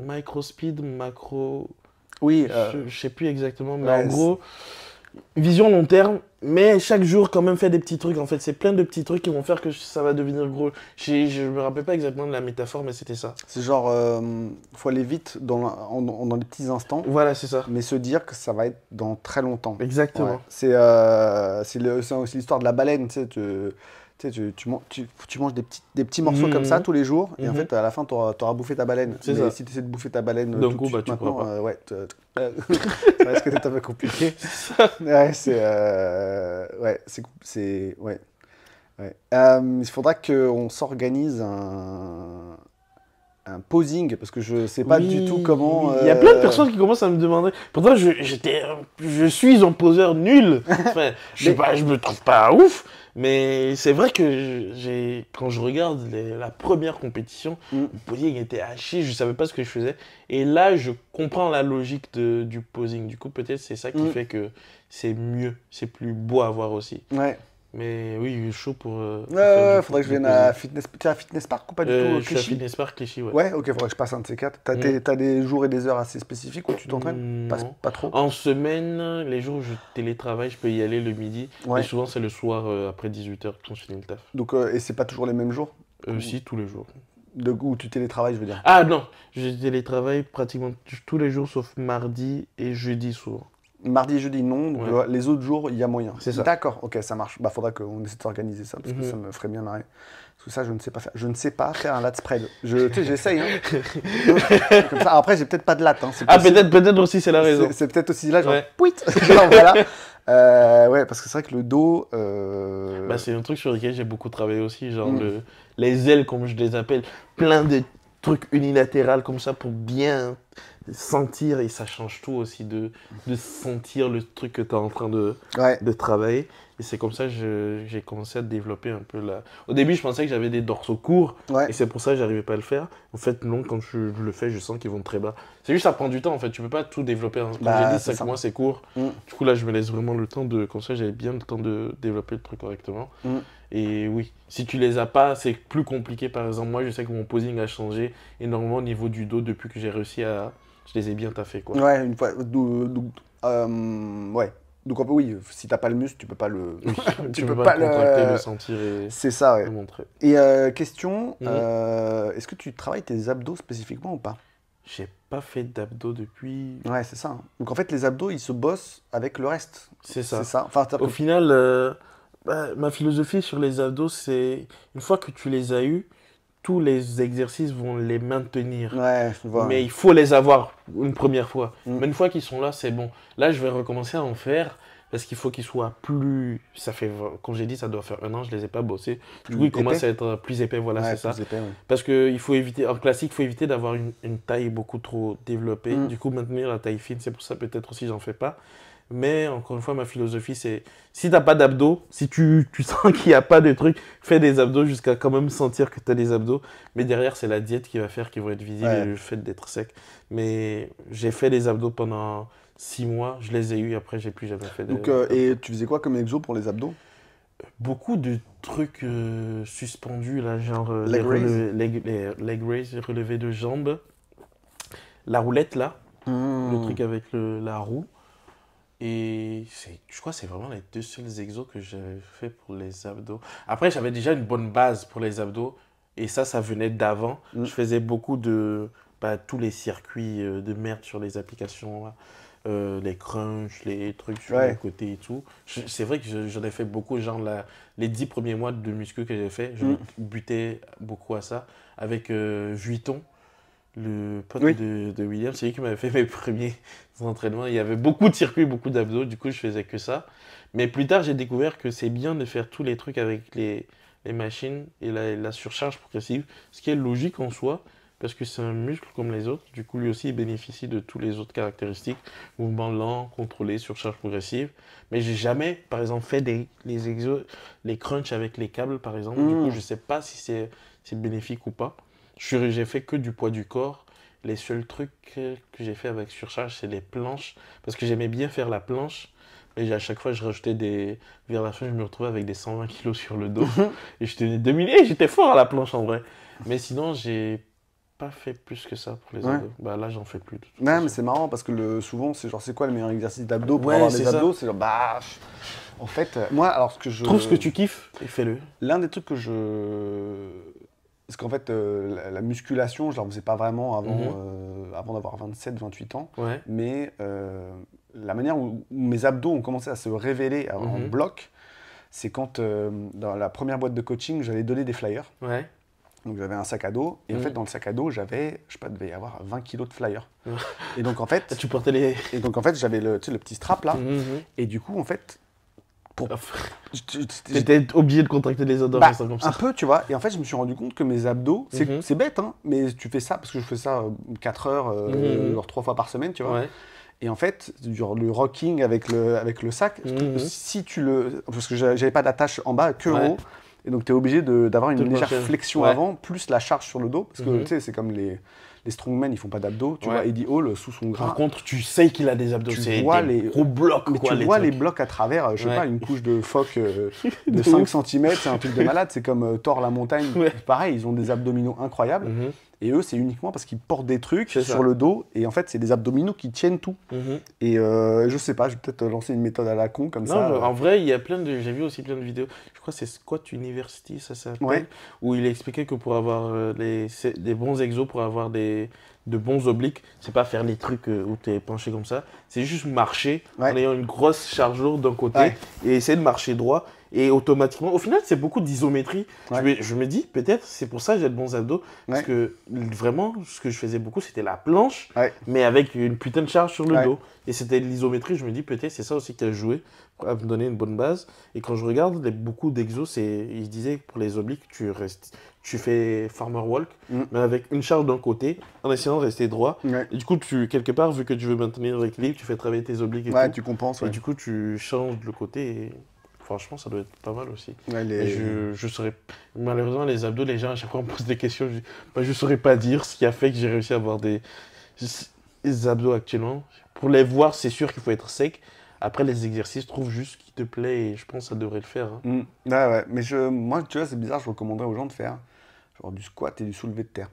micro speed, macro. Oui. je, euh, sais plus exactement, mais en gros, vision long terme, mais chaque jour, quand même, fait des petits trucs. En fait, c'est plein de petits trucs qui vont faire que ça va devenir gros. Je me rappelle pas exactement de la métaphore, mais c'était ça. C'est genre, euh, faut aller vite dans, dans les petits instants. Voilà, c'est ça. Mais se dire que ça va être dans très longtemps. Exactement. c'est euh, C'est aussi l'histoire de la baleine, tu sais. Tu, tu, manges des petits, des petits morceaux comme ça mmh. tous les jours, et en mmh. fait, à la fin, tu auras, bouffé ta baleine. Mais si tu essaies de bouffer ta baleine euh, D'un coup, oh, bah, tu maintenant, pas. Euh, ouais, ça un peu compliqué. ouais, c'est. Euh, ouais, c'est. Ouais. Euh, il faudra qu'on s'organise un un posing parce que je sais pas du tout comment. Il y a plein de personnes qui commencent à me demander. Pourtant, je, je suis un poseur nul. Enfin, je me trouve pas ouf. Mais c'est vrai que j'ai, quand je regarde la première compétition, mm. le posing était haché, je savais pas ce que je faisais. Et là, je comprends la logique du posing. Du coup, peut-être c'est ça qui mm. fait que c'est mieux, c'est plus beau à voir aussi. Ouais. Mais oui, il est chaud pour. Euh, ouais, faudrait que je vienne à Fitness, à fitness Park ou pas du euh, tout euh, Je suis à Fitness Park, Clichy, ouais. Ouais, ok, faudrait que je passe un de ces quatre. T'as, mm. des jours et des heures assez spécifiques où tu t'entraînes mm, pas, trop En semaine, les jours où je télétravaille, je peux y aller le midi. Et souvent, c'est le soir euh, après 18h quand je finis le taf. Donc, et c'est pas toujours les mêmes jours Si, tous les jours. De, où tu télétravailles, je veux dire Ah non, je télétravaille pratiquement tous les jours sauf mardi et jeudi souvent. Mardi et jeudi, non. Euh, les autres jours, il y a moyen. C'est ça. D'accord, ok, ça marche. Bah, faudra qu'on essaie d'organiser ça, parce que mhm. ça me ferait bien marrer. Parce que ça, je ne sais pas faire. Je ne sais pas faire un lat spread. Je, tu sais, j'essaye. Hein. Comme ça. Après, j'ai peut-être pas de lat. Hein. Ah, peut-être, peut aussi, c'est la raison. C'est, peut-être aussi là, genre, ouais. Euh, ouais, parce que c'est vrai que le dos. Euh, bah, c'est un truc sur lequel j'ai beaucoup travaillé aussi, genre mm. les ailes, comme je les appelle, plein de truc unilatéral comme ça pour bien sentir, et ça change tout aussi de, sentir le truc que tu es en train de travailler. Et c'est comme ça que j'ai commencé à développer un peu la. Au début, je pensais que j'avais des dorsaux courts. Et c'est pour ça que j'arrivais pas à le faire. En fait, non, quand je, le fais, je sens qu'ils vont très bas. C'est juste, ça prend du temps en fait. Tu peux pas tout développer. Comme bah, j'ai dit, 5 mois, c'est court. Mm. Du coup, là, je me laisse vraiment le temps de. Comme ça, j'avais bien le temps de développer le truc correctement. Mm. Et oui, si tu les as pas, c'est plus compliqué. Par exemple, moi, je sais que mon posing a changé énormément au niveau du dos depuis que j'ai réussi à. Je les ai bien taffés quoi. Ouais, une fois. Euh, ouais, donc oui, si t'as pas le muscle, tu peux pas le, tu, peux, pas, le... sentir et c'est le montrer. Et euh, question, mm. euh, est-ce que tu travailles tes abdos spécifiquement ou pas J'ai pas fait d'abdos depuis. Ouais, c'est ça. Hein. Donc en fait, les abdos, ils se bossent avec le reste. C'est ça. ça. Au final, euh, bah, ma philosophie sur les abdos, c'est une fois que tu les as eus, tous les exercices vont les maintenir. Mais il faut les avoir une première fois. Mm. Mais une fois qu'ils sont là, c'est bon. Là, je vais recommencer à en faire parce qu'il faut qu'ils soient plus. Ça fait, quand j'ai dit, ça doit faire un an, je les ai pas bossés. Du coup, ils commencent à être plus épais, voilà, c'est ça. Parce que il faut éviter, en classique, il faut éviter d'avoir une, taille beaucoup trop développée. Mm. Du coup, maintenir la taille fine, c'est pour ça peut-être aussi j'en fais pas. Mais encore une fois, ma philosophie, c'est si t'as pas d'abdos, si tu, tu sens qu'il n'y a pas de trucs, fais des abdos jusqu'à quand même sentir que tu as des abdos. Mais derrière, c'est la diète qui va faire qu'ils vont être visibles le fait d'être sec. Mais j'ai fait des abdos pendant six mois, je les ai eus, après, j'ai plus jamais fait de. Donc, euh, et tu faisais quoi comme exo pour les abdos Beaucoup de trucs euh, suspendus, là, genre leg euh, raise. Leg, les raise, relevés de jambes, la roulette là, mmh. le truc avec le, la roue. Et je crois que c'est vraiment les deux seuls exos que j'avais fait pour les abdos. Après, j'avais déjà une bonne base pour les abdos. Et ça, ça venait d'avant. Mm. Je faisais beaucoup de bah, tous les circuits euh, de merde sur les applications. Euh, les crunchs, les trucs sur les côtés et tout. C'est vrai que j'en ai fait beaucoup, genre les dix premiers mois de muscu que j'ai fait, je mm. butais beaucoup à ça, avec euh, Vuitton le pote de, William, c'est lui qui m'avait fait mes premiers entraînements. Il y avait beaucoup de circuits, beaucoup d'abdos, du coup je faisais que ça. Mais plus tard, j'ai découvert que c'est bien de faire tous les trucs avec les, machines et la, surcharge progressive, ce qui est logique en soi, parce que c'est un muscle comme les autres. Du coup, lui aussi, il bénéficie de toutes les autres caractéristiques mouvement lent, contrôlé, surcharge progressive. Mais j'ai jamais, par exemple, fait les les crunchs avec les câbles, par exemple. Du coup, hmm. je sais pas si c'est bénéfique ou pas. J'ai fait que du poids du corps. Les seuls trucs que j'ai fait avec surcharge, c'est les planches. Parce que j'aimais bien faire la planche. Et à chaque fois, je rajoutais des. Vers la fin, je me retrouvais avec des 120 kilos sur le dos. et je tenais 2000 et j'étais fort à la planche en vrai. Mais sinon, j'ai pas fait plus que ça pour les abdos. Bah là, j'en fais plus. non mais c'est marrant parce que le, souvent, c'est genre, c'est quoi le meilleur exercice d'abdos pour avoir des abdos C'est genre, bah. En fait, euh, moi, alors ce que je. Trouve ce que tu kiffes et fais-le. L'un des trucs que je. Parce qu'en fait, euh, la, musculation, je ne la faisais pas vraiment avant, mhm. euh, d'avoir 27, 28 ans. Mais euh, la manière où, mes abdos ont commencé à se révéler en mhm. bloc, c'est quand, dans la première boîte de coaching, j'allais donner des flyers. Donc j'avais un sac à dos, et en mhm. fait dans le sac à dos j'avais, je sais pas, devait y avoir 20 kilos de flyers. et donc en fait, ah, tu portais les. donc en fait j'avais le, le petit strap là, et du coup en fait J'étais obligé de contracter les autres bah, comme ça. Un peu, tu vois. Et en fait, je me suis rendu compte que mes abdos, c'est mhm. bête, hein, mais tu fais ça parce que je fais ça 4 euh, heures, euh, mhm. genre 3 fois par semaine, tu vois. Et en fait, le rocking avec le, avec le sac, mhm. si tu le. Parce que j'avais pas d'attache en bas, que haut. Et donc, tu es obligé d'avoir une légère flexion avant, plus la charge sur le dos. Parce que, tu sais, c'est comme les les strongmen, ils font pas d'abdos. Tu vois, Eddie Hall, euh, sous son gras. Par contre, tu sais qu'il a des abdos. Tu vois des les gros blocs. tu vois les blocs à travers, euh, je sais pas, une couche de phoque euh, de 5 cm, c'est un truc de malade. C'est comme Thor la montagne. Pareil, ils ont des abdominaux incroyables. Mhm. Et eux, c'est uniquement parce qu'ils portent des trucs sur le dos. Et en fait, c'est des abdominaux qui tiennent tout. Mhm. Et euh, je sais pas, je vais peut-être lancer une méthode à la con comme ça. Euh. en vrai, il y a plein de. J'ai vu aussi plein de vidéos. Je crois que c'est Squat University, ça s'appelle. Où il expliquait que pour avoir euh, des bons exos, pour avoir des, de bons obliques, c'est pas faire les trucs où tu es penché comme ça. C'est juste marcher en ayant une grosse charge d'un côté et essayer de marcher droit. Et automatiquement, au final, c'est beaucoup d'isométrie. Je, me, dis, peut-être, c'est pour ça que j'ai de bons abdos. Parce que vraiment, ce que je faisais beaucoup, c'était la planche, mais avec une putain de charge sur le dos. Et c'était l'isométrie. Je me dis, peut-être, c'est ça aussi qui a joué à me donner une bonne base. Et quand je regarde les, beaucoup d'exos, ils disaient pour les obliques, tu, restes, tu fais farmer walk, mm. mais avec une charge d'un côté, en essayant de rester droit. du coup, tu, quelque part, vu que tu veux maintenir l'équilibre, tu fais travailler tes obliques et tout. tu compenses. Et du coup, tu changes le côté. Et... Franchement, ça doit être pas mal aussi. Je, je Malheureusement, les abdos, les gens, à chaque fois, on pose des questions. Je ne bah, saurais pas dire ce qui a fait que j'ai réussi à avoir des... abdos actuellement. Pour les voir, c'est sûr qu'il faut être sec. Après, les exercices, trouve juste ce qui te plaît et je pense que ça devrait le faire. Hein. Mm. ouais, mais je... moi, tu vois, c'est bizarre, je recommanderais aux gens de faire genre du squat et du soulevé de terre.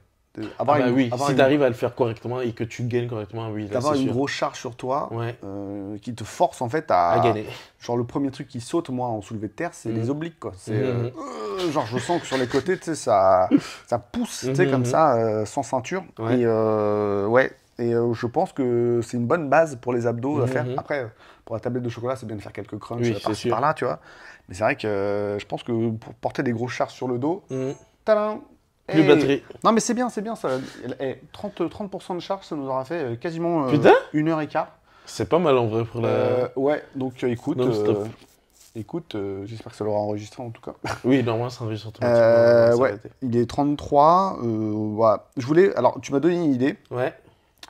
Ah bah si tu arrives à le faire correctement et que tu gagnes correctement, oui. une grosse charge sur toi euh, qui te force en fait à, gagner. Genre le premier truc qui saute, moi, en soulevé de terre, c'est les mhm. obliques. Mhm. Euh, euh, genre je sens que sur les côtés, tu sais, ça, ça pousse, tu sais, mhm, comme ça, sans ceinture. Et je pense que c'est une bonne base pour les abdos à faire. Après, pour la tablette de chocolat, c'est bien de faire quelques crunchs par, par, là, tu vois. Mais c'est vrai que je pense que pour porter des grosses charges sur le dos, plus batterie. Non, mais c'est bien, c'est bien ça. 30%, 30 de charge, ça nous aura fait euh, quasiment euh, une heure et quart. C'est pas mal en vrai pour la. Euh, ouais, donc Non, écoute. Écoute, j'espère que ça l'aura enregistré en tout cas. Oui, normalement, ça enregistre automatiquement. ouais, il est 33. Je voulais. Alors, tu m'as donné une idée. Ouais.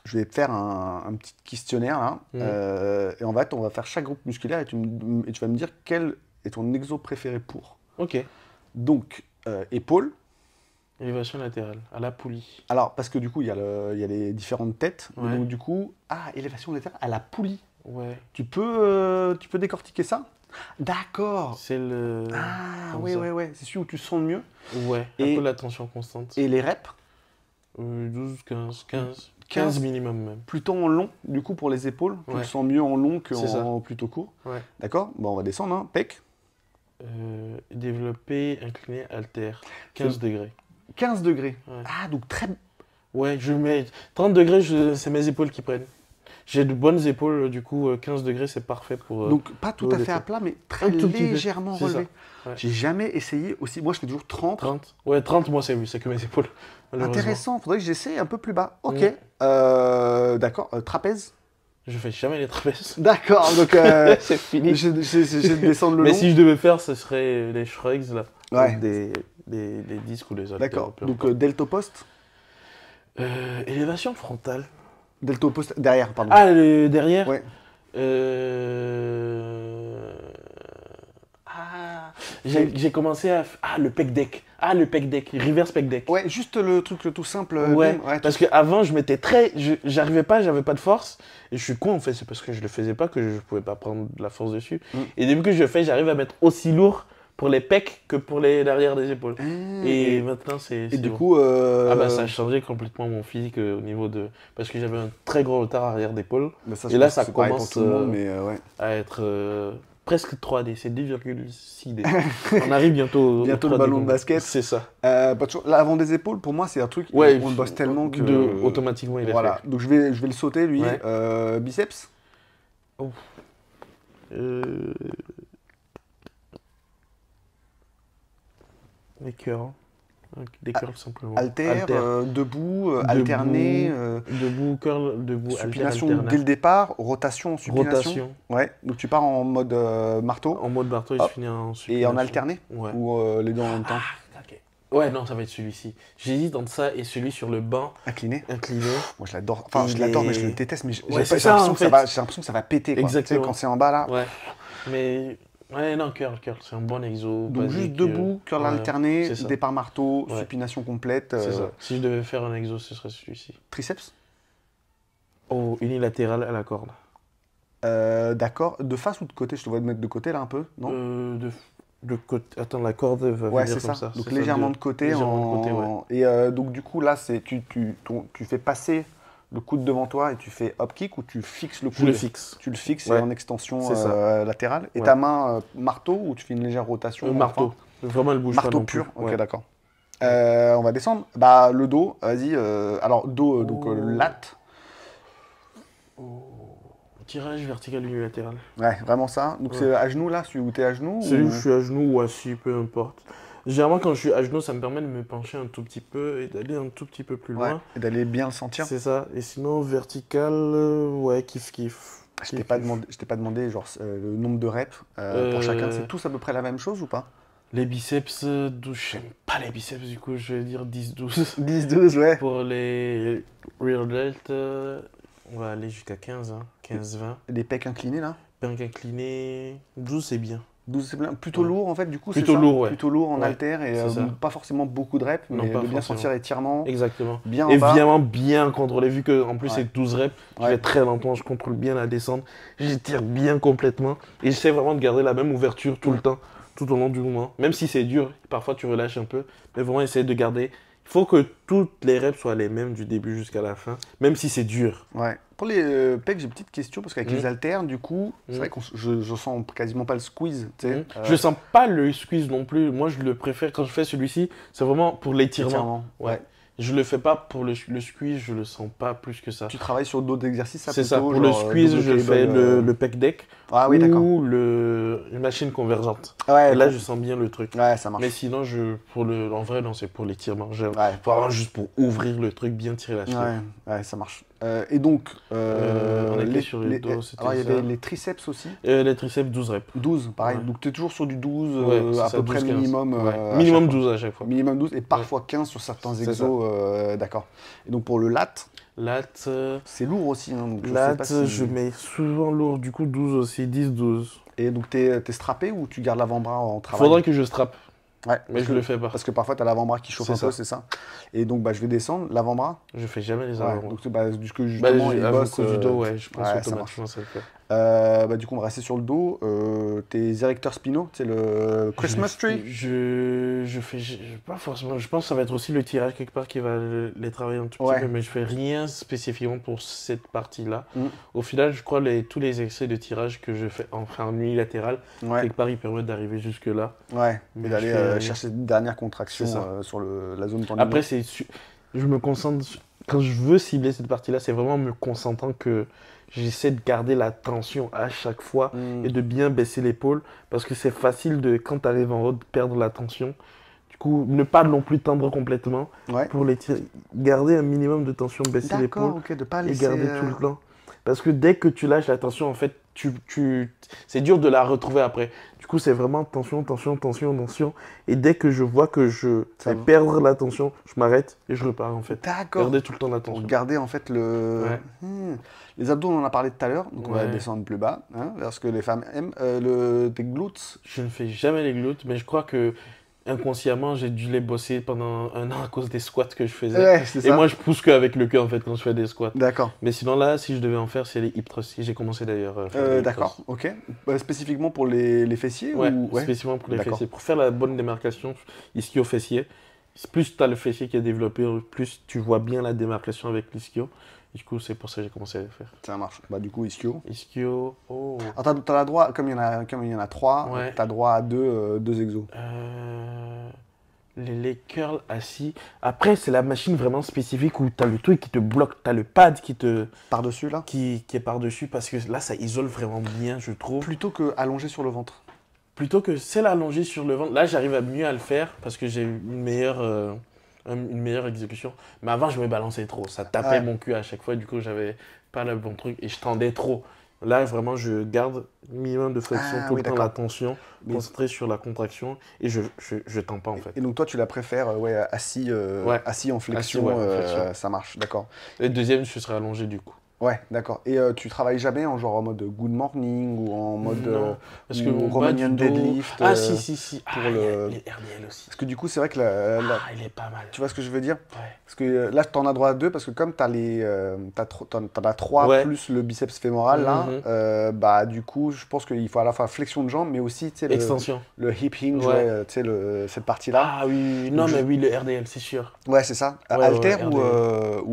Je vais faire un, petit questionnaire là. Hein. Mm. et en fait, on va faire chaque groupe musculaire et tu, et tu vas me dire quel est ton exo préféré pour. Ok. Donc, épaule. Élévation latérale, à la poulie. Alors, parce que du coup, il y, a, les différentes têtes. Donc, du coup, ah, élévation latérale à la poulie. Ouais. Tu peux, euh, tu peux décortiquer ça D'accord. C'est le. Ah, oui, oui, oui. C'est celui où tu sens mieux. Ouais, et, un la tension constante. Et les reps 12, 15, 15. 15 minimum même. Plutôt en long, du coup, pour les épaules. Tu le sens mieux en long qu'en plutôt court. Ouais. D'accord Bon, on va descendre. Hein. Pec. Euh, développer, incliner, alter. 15 degrés. 15 degrés. Ah, donc très. Ouais, je mets 30 degrés, c'est mes épaules qui prennent. J'ai de bonnes épaules, du coup, 15 euh, degrés, c'est parfait pour. Euh, donc, pas tout à fait à plat, mais très légèrement relevé. J'ai jamais essayé aussi. Moi, je fais toujours 30. 30. Ouais, 30, moi, c'est que mes épaules. Intéressant, faudrait que j'essaie un peu plus bas. Ok, mm. euh, d'accord. trapèze Je fais jamais les trapèzes. D'accord, donc. c'est fini. Je, vais descendre le long. Mais si je devais faire, ce serait les shrugs, là. Ouais. Des des disques ou les autres. D'accord. Donc euh, Delto Post euh, Élévation frontale. Delto Post, derrière, pardon. Ah, le, derrière Ouais. Euh, ah, j'ai commencé à. Ah, le pec deck. Ah, le pec deck. Reverse pec deck. Ouais, juste le truc le tout simple. Ouais, ouais parce qu'avant, je m'étais très. J'arrivais pas, j'avais pas de force. Et je suis con en fait, c'est parce que je le faisais pas que je pouvais pas prendre de la force dessus. Mm. Et depuis que je fais, j'arrive à mettre aussi lourd pour les pecs que pour les des épaules. Ah, et maintenant, c'est. Et du coup. Ah bah, euh, ça a changé complètement mon physique euh, au niveau de. Parce que j'avais un très gros retard arrière d'épaule. et là, ça commence euh, mais à être presque 3D, c'est 2,6D. on arrive bientôt. bientôt le ballon de basket. C'est ça. L'avant des épaules, pour moi, c'est un truc. Ouais, on bosse tellement que. automatiquement, il est Voilà. Donc je vais, je vais le sauter, lui. biceps. Euh, Des cœurs. Hein. Des curls simplement. Alter, euh, debout, euh, debout, alterné. Euh, debout, curl, debout, Supination dès le départ, rotation, supination. Rotation. Ouais, donc tu pars en mode marteau. En mode marteau, et je finis en supination. Et en alterné ouais. Ou les deux en même temps ah, Ouais, non, ça va être celui-ci. J'hésite entre ça et celui sur le banc. Incliné Incliné. Moi, je l'adore. Enfin, je l'adore, mais je le déteste, mais j'ai l'impression que, ça va, que ça va péter. Quoi. Exactement. quand c'est en bas, là. Ouais. Mais Ouais, non, curl, curl, c'est un bon exo. Donc juste debout, euh, curl alterné, départ marteau, supination complète. Euh, ça. Si je devais faire un exo, ce serait celui-ci. Triceps unilatéral à la corde. Euh, d'accord. De face ou de côté Je te vois de mettre de côté là un peu, non de... de... côté. Attends, la corde va ouais, venir comme ça. Donc légèrement, de... côté Et donc du coup là, c'est tu, tu, tu fais passer le coude devant toi et tu fais hop kick ou tu fixes le coude Je le fixe. Tu le fixes et en extension euh, latérale. Et ta main euh, marteau ou tu fais une légère rotation euh, marteau. Vraiment, le bouge Marteau pur. Ok, d'accord. on va descendre. Bah, le dos, vas-y. alors, dos, donc oh. lat latte. Oh. Tirage vertical unilatéral. Ouais, vraiment ça. Donc, c'est à genoux là, où tu es à genoux ou... où je suis à genoux ou assis, peu importe. Généralement, quand je suis à genoux, ça me permet de me pencher un tout petit peu et d'aller un tout petit peu plus loin. et d'aller bien le sentir. C'est ça. Et sinon, vertical, euh, ouais, kiff kiff. Je t'ai pas, demandé, pas demandé genre, euh, le nombre de reps euh, pour chacun. C'est tous à peu près la même chose ou pas Les biceps, je n'aime pas les biceps du coup, je vais dire 10-12. 10-12, ouais. Pour les rear delt, on va aller jusqu'à 15, 15-20. Les pecs inclinés là Pecs inclinés, 12 c'est bien plutôt lourd en fait du coup plutôt lourd plutôt lourd en ouais. et euh, pas forcément beaucoup de reps mais de bien sentir l'étirement exactement bien et bien bien contrôler vu que en plus c'est 12 reps je vais très longtemps je contrôle bien la descente j'étire bien complètement et j'essaie vraiment de garder la même ouverture tout le temps tout au long du mouvement même si c'est dur parfois tu relâches un peu mais vraiment essayer de garder il faut que toutes les reps soient les mêmes du début jusqu'à la fin même si c'est dur ouais pour les euh, pecs, j'ai une petite question parce qu'avec mm. les alternes, du coup, c'est mm. vrai que je, sens quasiment pas le squeeze. tu sais mm. euh, Je sens pas le squeeze non plus. Moi, je le préfère quand je fais celui-ci. C'est vraiment pour l'étirement. Ouais. Je le fais pas pour le, squeeze, je le sens pas plus que ça. Tu travailles sur d'autres exercices, C'est ça. Pour le euh, squeeze, je fais le pec deck. Ah oui, d'accord. Ou le, une machine convergente. Ouais, là, je sens bien le truc. Ouais, ça marche. Mais sinon, je, pour le, en vrai, non, c'est pour les tirs margeurs, Ouais. juste pour ouvrir le truc, bien tirer la chaîne. Ouais, ça marche. Euh, et donc, euh, euh, on sur les, il y a les triceps aussi. les triceps, 12 reps. 12, pareil. Donc, tu es toujours sur du 12, à peu près minimum. minimum 12 à chaque fois. Minimum 12 et parfois 15 sur certains exos. D'accord. Et donc, pour le lat, Latte. C'est lourd aussi. Hein, je sais pas je mets souvent lourd, du coup 12 aussi, 10, 12. Et donc t'es euh, es strappé ou tu gardes l'avant-bras en travail Faudrait que je strappe. Ouais, mais je le fais pas. Parce que parfois, tu l'avant-bras qui chauffe un ça. peu, c'est ça. Et donc, bah, je vais descendre, l'avant-bras. Je fais jamais les avant-bras. donc, bah, du coup, du bah, dos, ouais, je pense automatiquement ça, ça fait. Euh, bah, du coup, on va rester sur le dos. Euh, tes érecteurs spinaux, c'est le Christmas tree. Je, je fais pas forcément. Je pense que ça va être aussi le tirage quelque part qui va les travailler un tout petit peu, mais je fais rien spécifiquement pour cette partie-là. Mm. Au final, je crois les tous les excès de tirage que je fais en fin unilatéral quelque part ils permettent d'arriver jusque là. Ouais. Mais, d'aller euh, chercher une dernière contraction sur le, la zone tendinale. Après, c'est je me concentre quand je veux cibler cette partie-là, c'est vraiment en me concentrant que j'essaie de garder la tension à chaque fois mm. et de bien baisser l'épaule parce que c'est facile de, quand tu arrives en haut, de perdre la tension. Du coup, ne pas non plus tendre complètement pour les Garder un minimum de tension, baisser l'épaule et garder tout le euh, temps. Parce que dès que tu lâches la tension, en fait, tu, tu, c'est dur de la retrouver après. Du coup, c'est vraiment tension, tension, tension, tension. Et dès que je vois que je vais perdre la tension, je m'arrête et je repars en fait. D'accord. Garder tout le temps la tension. Garder en fait le. Hmm. Les abdos, on en a parlé tout à l'heure, donc on va descendre plus bas, hein, parce que les femmes aiment. Euh, tes glutes Je ne fais jamais les glutes, mais je crois que inconsciemment, j'ai dû les bosser pendant un an à cause des squats que je faisais. et moi, je pousse qu'avec le cœur, en fait, quand je fais des squats. D'accord. Mais sinon, là, si je devais en faire, c'est les hip thrusts. J'ai commencé d'ailleurs. Euh, D'accord, ok. Bah, spécifiquement pour les, les fessiers ouais, spécifiquement pour les fessiers. Pour faire la bonne démarcation ischio fessier plus tu as le fessier qui est développé, plus tu vois bien la démarcation avec l'ischio. Du coup, c'est pour ça que j'ai commencé à le faire. Ça marche. Bah, du coup, Ischio. Ischio. Oh. Alors, t'as, la droit, comme il y en a, comme il y en a trois, ouais. t'as droit à deux, euh, deux exos. Euh, les, les curls assis. Après, c'est la machine vraiment spécifique où t'as le truc qui te bloque, t'as le pad qui te. Par-dessus, là qui, qui est par-dessus parce que là, ça isole vraiment bien, je trouve. Plutôt que allongé sur le ventre. Plutôt que celle allongée sur le ventre. Là, j'arrive à mieux à le faire parce que j'ai une meilleure. Euh, une meilleure exécution. Mais avant, je me balançais trop. Ça tapait mon cul à chaque fois. Du coup, j'avais pas le bon truc et je tendais trop. Là, vraiment, je garde minimum de flexion, ah pour tout le temps la tension, concentré sur la contraction et je, je, je tends pas en fait. Et, donc, toi, tu la préfères euh, ouais, assis, euh, assis en euh, flexion, ça marche, d'accord. Et deuxième, je serais allongé du coup. Ouais, d'accord. Et euh, tu travailles jamais en genre en mode good morning ou en mode euh, parce que Romanian deadlift Ah euh, si si si. Pour ah, le... les RDL aussi. Parce que du coup, c'est vrai que la, Ah, il est pas mal. Tu vois ce que je veux dire ouais. Parce que là, tu en as droit à deux parce que comme tu as les trois plus le biceps fémoral là, mhm. bah du coup, je pense qu'il faut à la fois flexion de jambe mais aussi tu le extension. Le hip hinge, tu sais le cette partie là. Ah oui, non mais oui, le RDL, c'est sûr. Ouais, c'est ça. Alter ou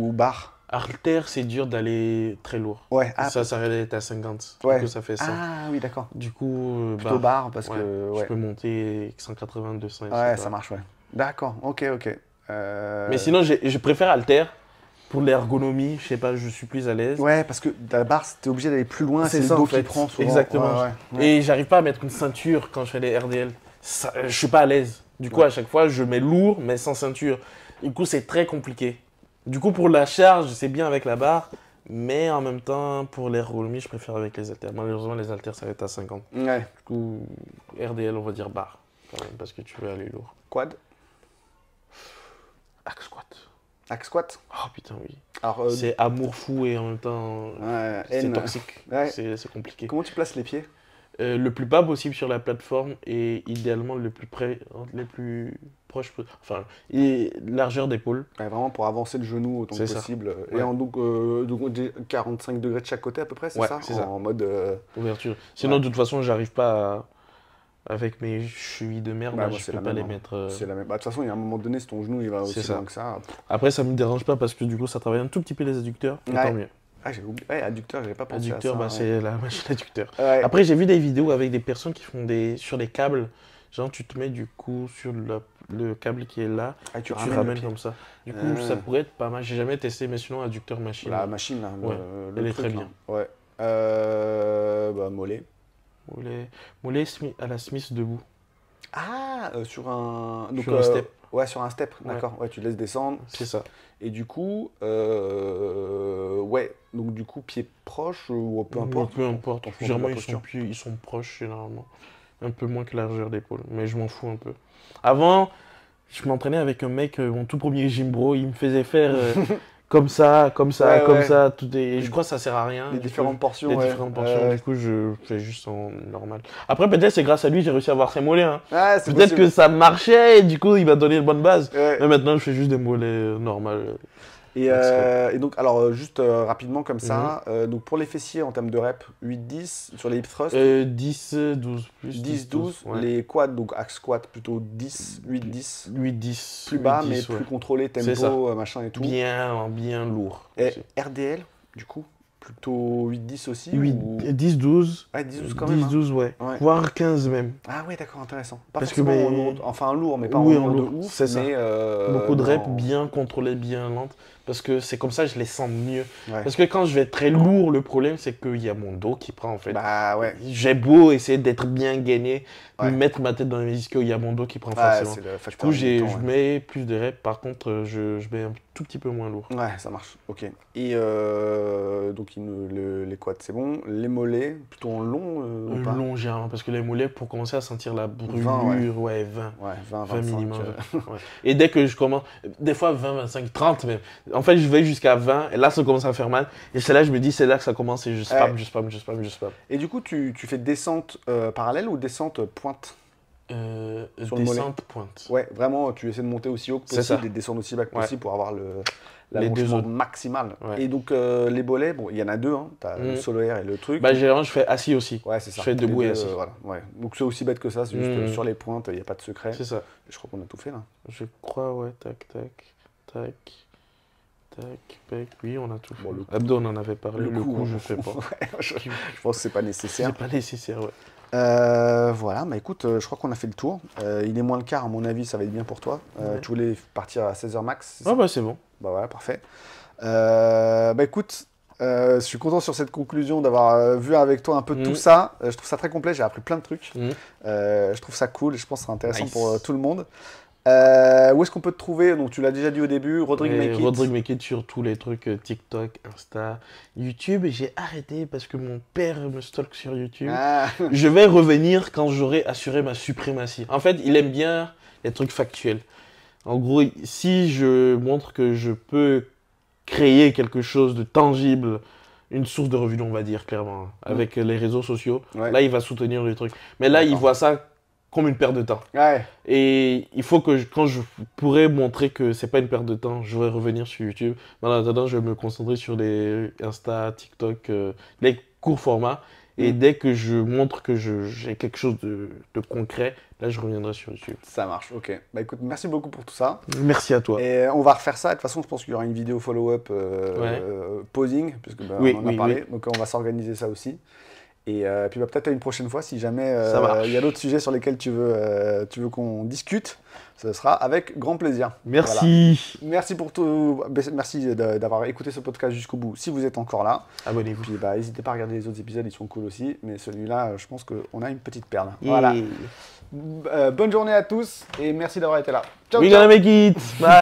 ou barre Alter, c'est dur d'aller très lourd. Ouais. Ah, ça, ça être à 50. Ouais. ça fait ça. Ah oui, d'accord. Du coup, euh, bah, parce que je peux monter 180, 200. Ouais, ça marche, ouais. D'accord. Ok, ok. Euh, mais sinon, je préfère Alter. Pour l'ergonomie, je sais pas, je suis plus à l'aise. Ouais, parce que la barre, t'es obligé d'aller plus loin, c'est le dos prend souvent. Exactement. Et j'arrive pas à mettre une ceinture quand je fais les RDL. je suis pas à l'aise. Du coup, à chaque fois, je mets lourd, mais sans ceinture. Du coup, c'est très compliqué. Du coup, pour la charge, c'est bien avec la barre. Mais en même temps, pour les roulements, je préfère avec les haltères. Malheureusement, les haltères, ça va être à 50. Ouais. Du coup, RDL, on va dire barre. Quand même, parce que tu veux aller lourd. Quad Axe squat. Axe squat Oh putain, oui. Euh, c'est amour fou et en même temps, c'est toxique. C'est compliqué. Comment tu places les pieds euh, le plus bas possible sur la plateforme et idéalement le plus près, les plus proches, enfin, et largeur d'épaule. vraiment pour avancer le genou autant que possible. Et en donc, 45 euh, degrés de chaque côté à peu près, c'est ça, en, ça, En mode euh, ouverture. Sinon, de toute façon, j'arrive pas avec mes chevilles de merde, bah, hein, je peux pas les hein. mettre. C'est la même. Bah, de toute façon, il y a un moment donné, si ton genou il va aussi loin que ça. Après, ça me dérange pas parce que du coup, ça travaille un tout petit peu les adducteurs. Et Tant mieux. Ah, j'ai oublié. adducteur, j'avais pas pensé à ça. Bah, c'est la machine adducteur. Après, j'ai vu des vidéos avec des personnes qui font des sur des câbles. Genre, tu te mets du coup sur le, câble qui est là, ah, tu, et comme ça. Du coup, ça euh. pourrait être pas mal. J'ai jamais testé, mais sinon, adducteur machine. La machine, là. Elle est très bien. Ouais. Euh, bah, mollet. Mollet, à la Smith debout. Ah, euh, sur un. sur un step. Ouais, sur un step, d'accord. Ouais, tu laisses descendre. C'est ça. Et du coup, euh, ouais, donc du coup, pieds proches ou peu importe. peu importe, en généralement, ils sont, ils sont proches généralement. Un peu moins que la largeur d'épaule, mais je m'en fous un peu. Avant, je m'entraînais avec un mec, euh, mon tout premier gym bro, il me faisait faire. Euh, comme ça, comme ça, comme ça. Tout est... je crois que ça sert à rien. Les différentes portions. Les différentes portions. Du coup, je fais juste en normal. Après, peut-être c'est grâce à lui j'ai réussi à avoir ses mollets. Hein. Ah, peut-être que ça marchait et du coup, il m'a donné une bonne base. Mais maintenant, je fais juste des mollets euh, normales. Euh, et, donc, alors, euh, juste euh, rapidement comme ça, mhm. donc pour les fessiers en termes de rep, 8-10 sur les hip thrusts 10-12 plus. 10-12, les quads, donc axe squat plutôt 10, 8-10. 8-10. Plus bas, mais plus contrôlé, tempo, machin et tout. Bien, bien lourd. Et RDL, du coup Plutôt 8-10 aussi 10-12. Ouais, 10-12 quand même. 10-12, hein. ouais. Voire 15 même. Ah ouais, d'accord, intéressant. Parce que mais... enfin lourd, mais pas oui, en, en C'est Beaucoup de reps bien contrôlé, bien lentes parce que c'est comme ça je les sens mieux. Parce que quand je vais être très lourd, le problème c'est qu'il y a mon dos qui prend en fait. Bah ouais. J'ai beau essayer d'être bien gainé, mettre ma tête dans les disques, il y a mon dos qui prend facilement forcément. du coup, je mets plus de reps, par contre euh, je, je, mets un tout petit peu moins lourd. Ouais, ça marche, ok. Et euh, donc les quads c'est bon, les mollets plutôt en long euh, ou pas Long généralement, parce que les mollets pour commencer à sentir la brûlure, 20, ouais. 20, 20, 20 minimum. Et dès que je commence, des fois 20, 25, 30 même en fait, je vais jusqu'à 20, et là, ça commence à faire mal. Et c'est là, je me dis, c'est là que ça commence, et je spam, je spam, je spam, je spam. Et du coup, tu, tu fais descente euh, parallèle ou descente euh, pointe euh, descente pointe. Ouais, vraiment, tu essaies de monter aussi haut que possible et de descendre aussi bas que possible pour avoir le deux maximal. Ouais. Et donc, les bolets, bon, il y en a deux, hein. tu as le mm. solaire et le truc. Bah, généralement, je fais assis aussi. Ouais, c'est ça. Je fais debout et assis. voilà. ouais. Donc, c'est aussi bête que ça, c'est juste que mm. sur les pointes, il n'y a pas de secret. C'est ça. Je crois qu'on a tout fait là. Je crois, ouais, tac, tac, tac oui, on a tout Abdo, on en avait parlé, le, coup, je ne fais pas. je, pense que ce n'est pas nécessaire. C'est pas nécessaire, euh, voilà, mais écoute, euh, je crois qu'on a fait le tour. Euh, il est moins le quart, à mon avis, ça va être bien pour toi. Tu voulais partir à 16h max Ah, bah c'est bon. Bah voilà, parfait. bah écoute, je suis content sur cette conclusion d'avoir vu avec toi un peu tout mm. ça. je trouve ça très complet, j'ai appris plein de trucs. Mm. je trouve ça cool je pense que c'est intéressant pour tout le monde. Euh, où est-ce qu'on peut te trouver Donc tu l'as déjà dit au début, Rodrigue Make Rodrigue sur tous les trucs euh, TikTok, Insta, YouTube. J'ai arrêté parce que mon père me stocke sur YouTube. Ah. Je vais revenir quand j'aurai assuré ma suprématie. En fait, il aime bien les trucs factuels. En gros, si je montre que je peux créer quelque chose de tangible, une source de revenus, on va dire clairement, mmh. avec les réseaux sociaux, là il va soutenir les trucs. Mais là, il voit ça comme une perte de temps. Et il faut que quand je pourrais montrer que c'est pas une perte de temps, je vais revenir sur YouTube. En je vais me concentrer sur les Insta, TikTok, euh, les courts formats. Et mm. dès que je montre que j'ai quelque chose de, concret, là, je reviendrai sur YouTube. Ça marche, ok. Bah écoute, merci beaucoup pour tout ça. Merci à toi. Et euh, on va refaire ça. De toute façon, je pense qu'il y aura une vidéo follow-up euh, posing, puisque bah, oui, on en a parlé. Donc on va s'organiser ça aussi. Et euh, puis bah, peut-être à une prochaine fois, si jamais euh, il y a d'autres sujets sur lesquels tu veux, euh, veux qu'on discute, ce sera avec grand plaisir. Merci. Merci pour tout. Bah, merci d'avoir écouté ce podcast jusqu'au bout. Si vous êtes encore là, abonnez-vous. Bah, n'hésitez pas à regarder les autres épisodes, ils sont cool aussi. Mais celui-là, je pense qu'on a une petite perle. Voilà. bonne journée à tous et merci d'avoir été là. Ciao. We Gonna make it. Bye.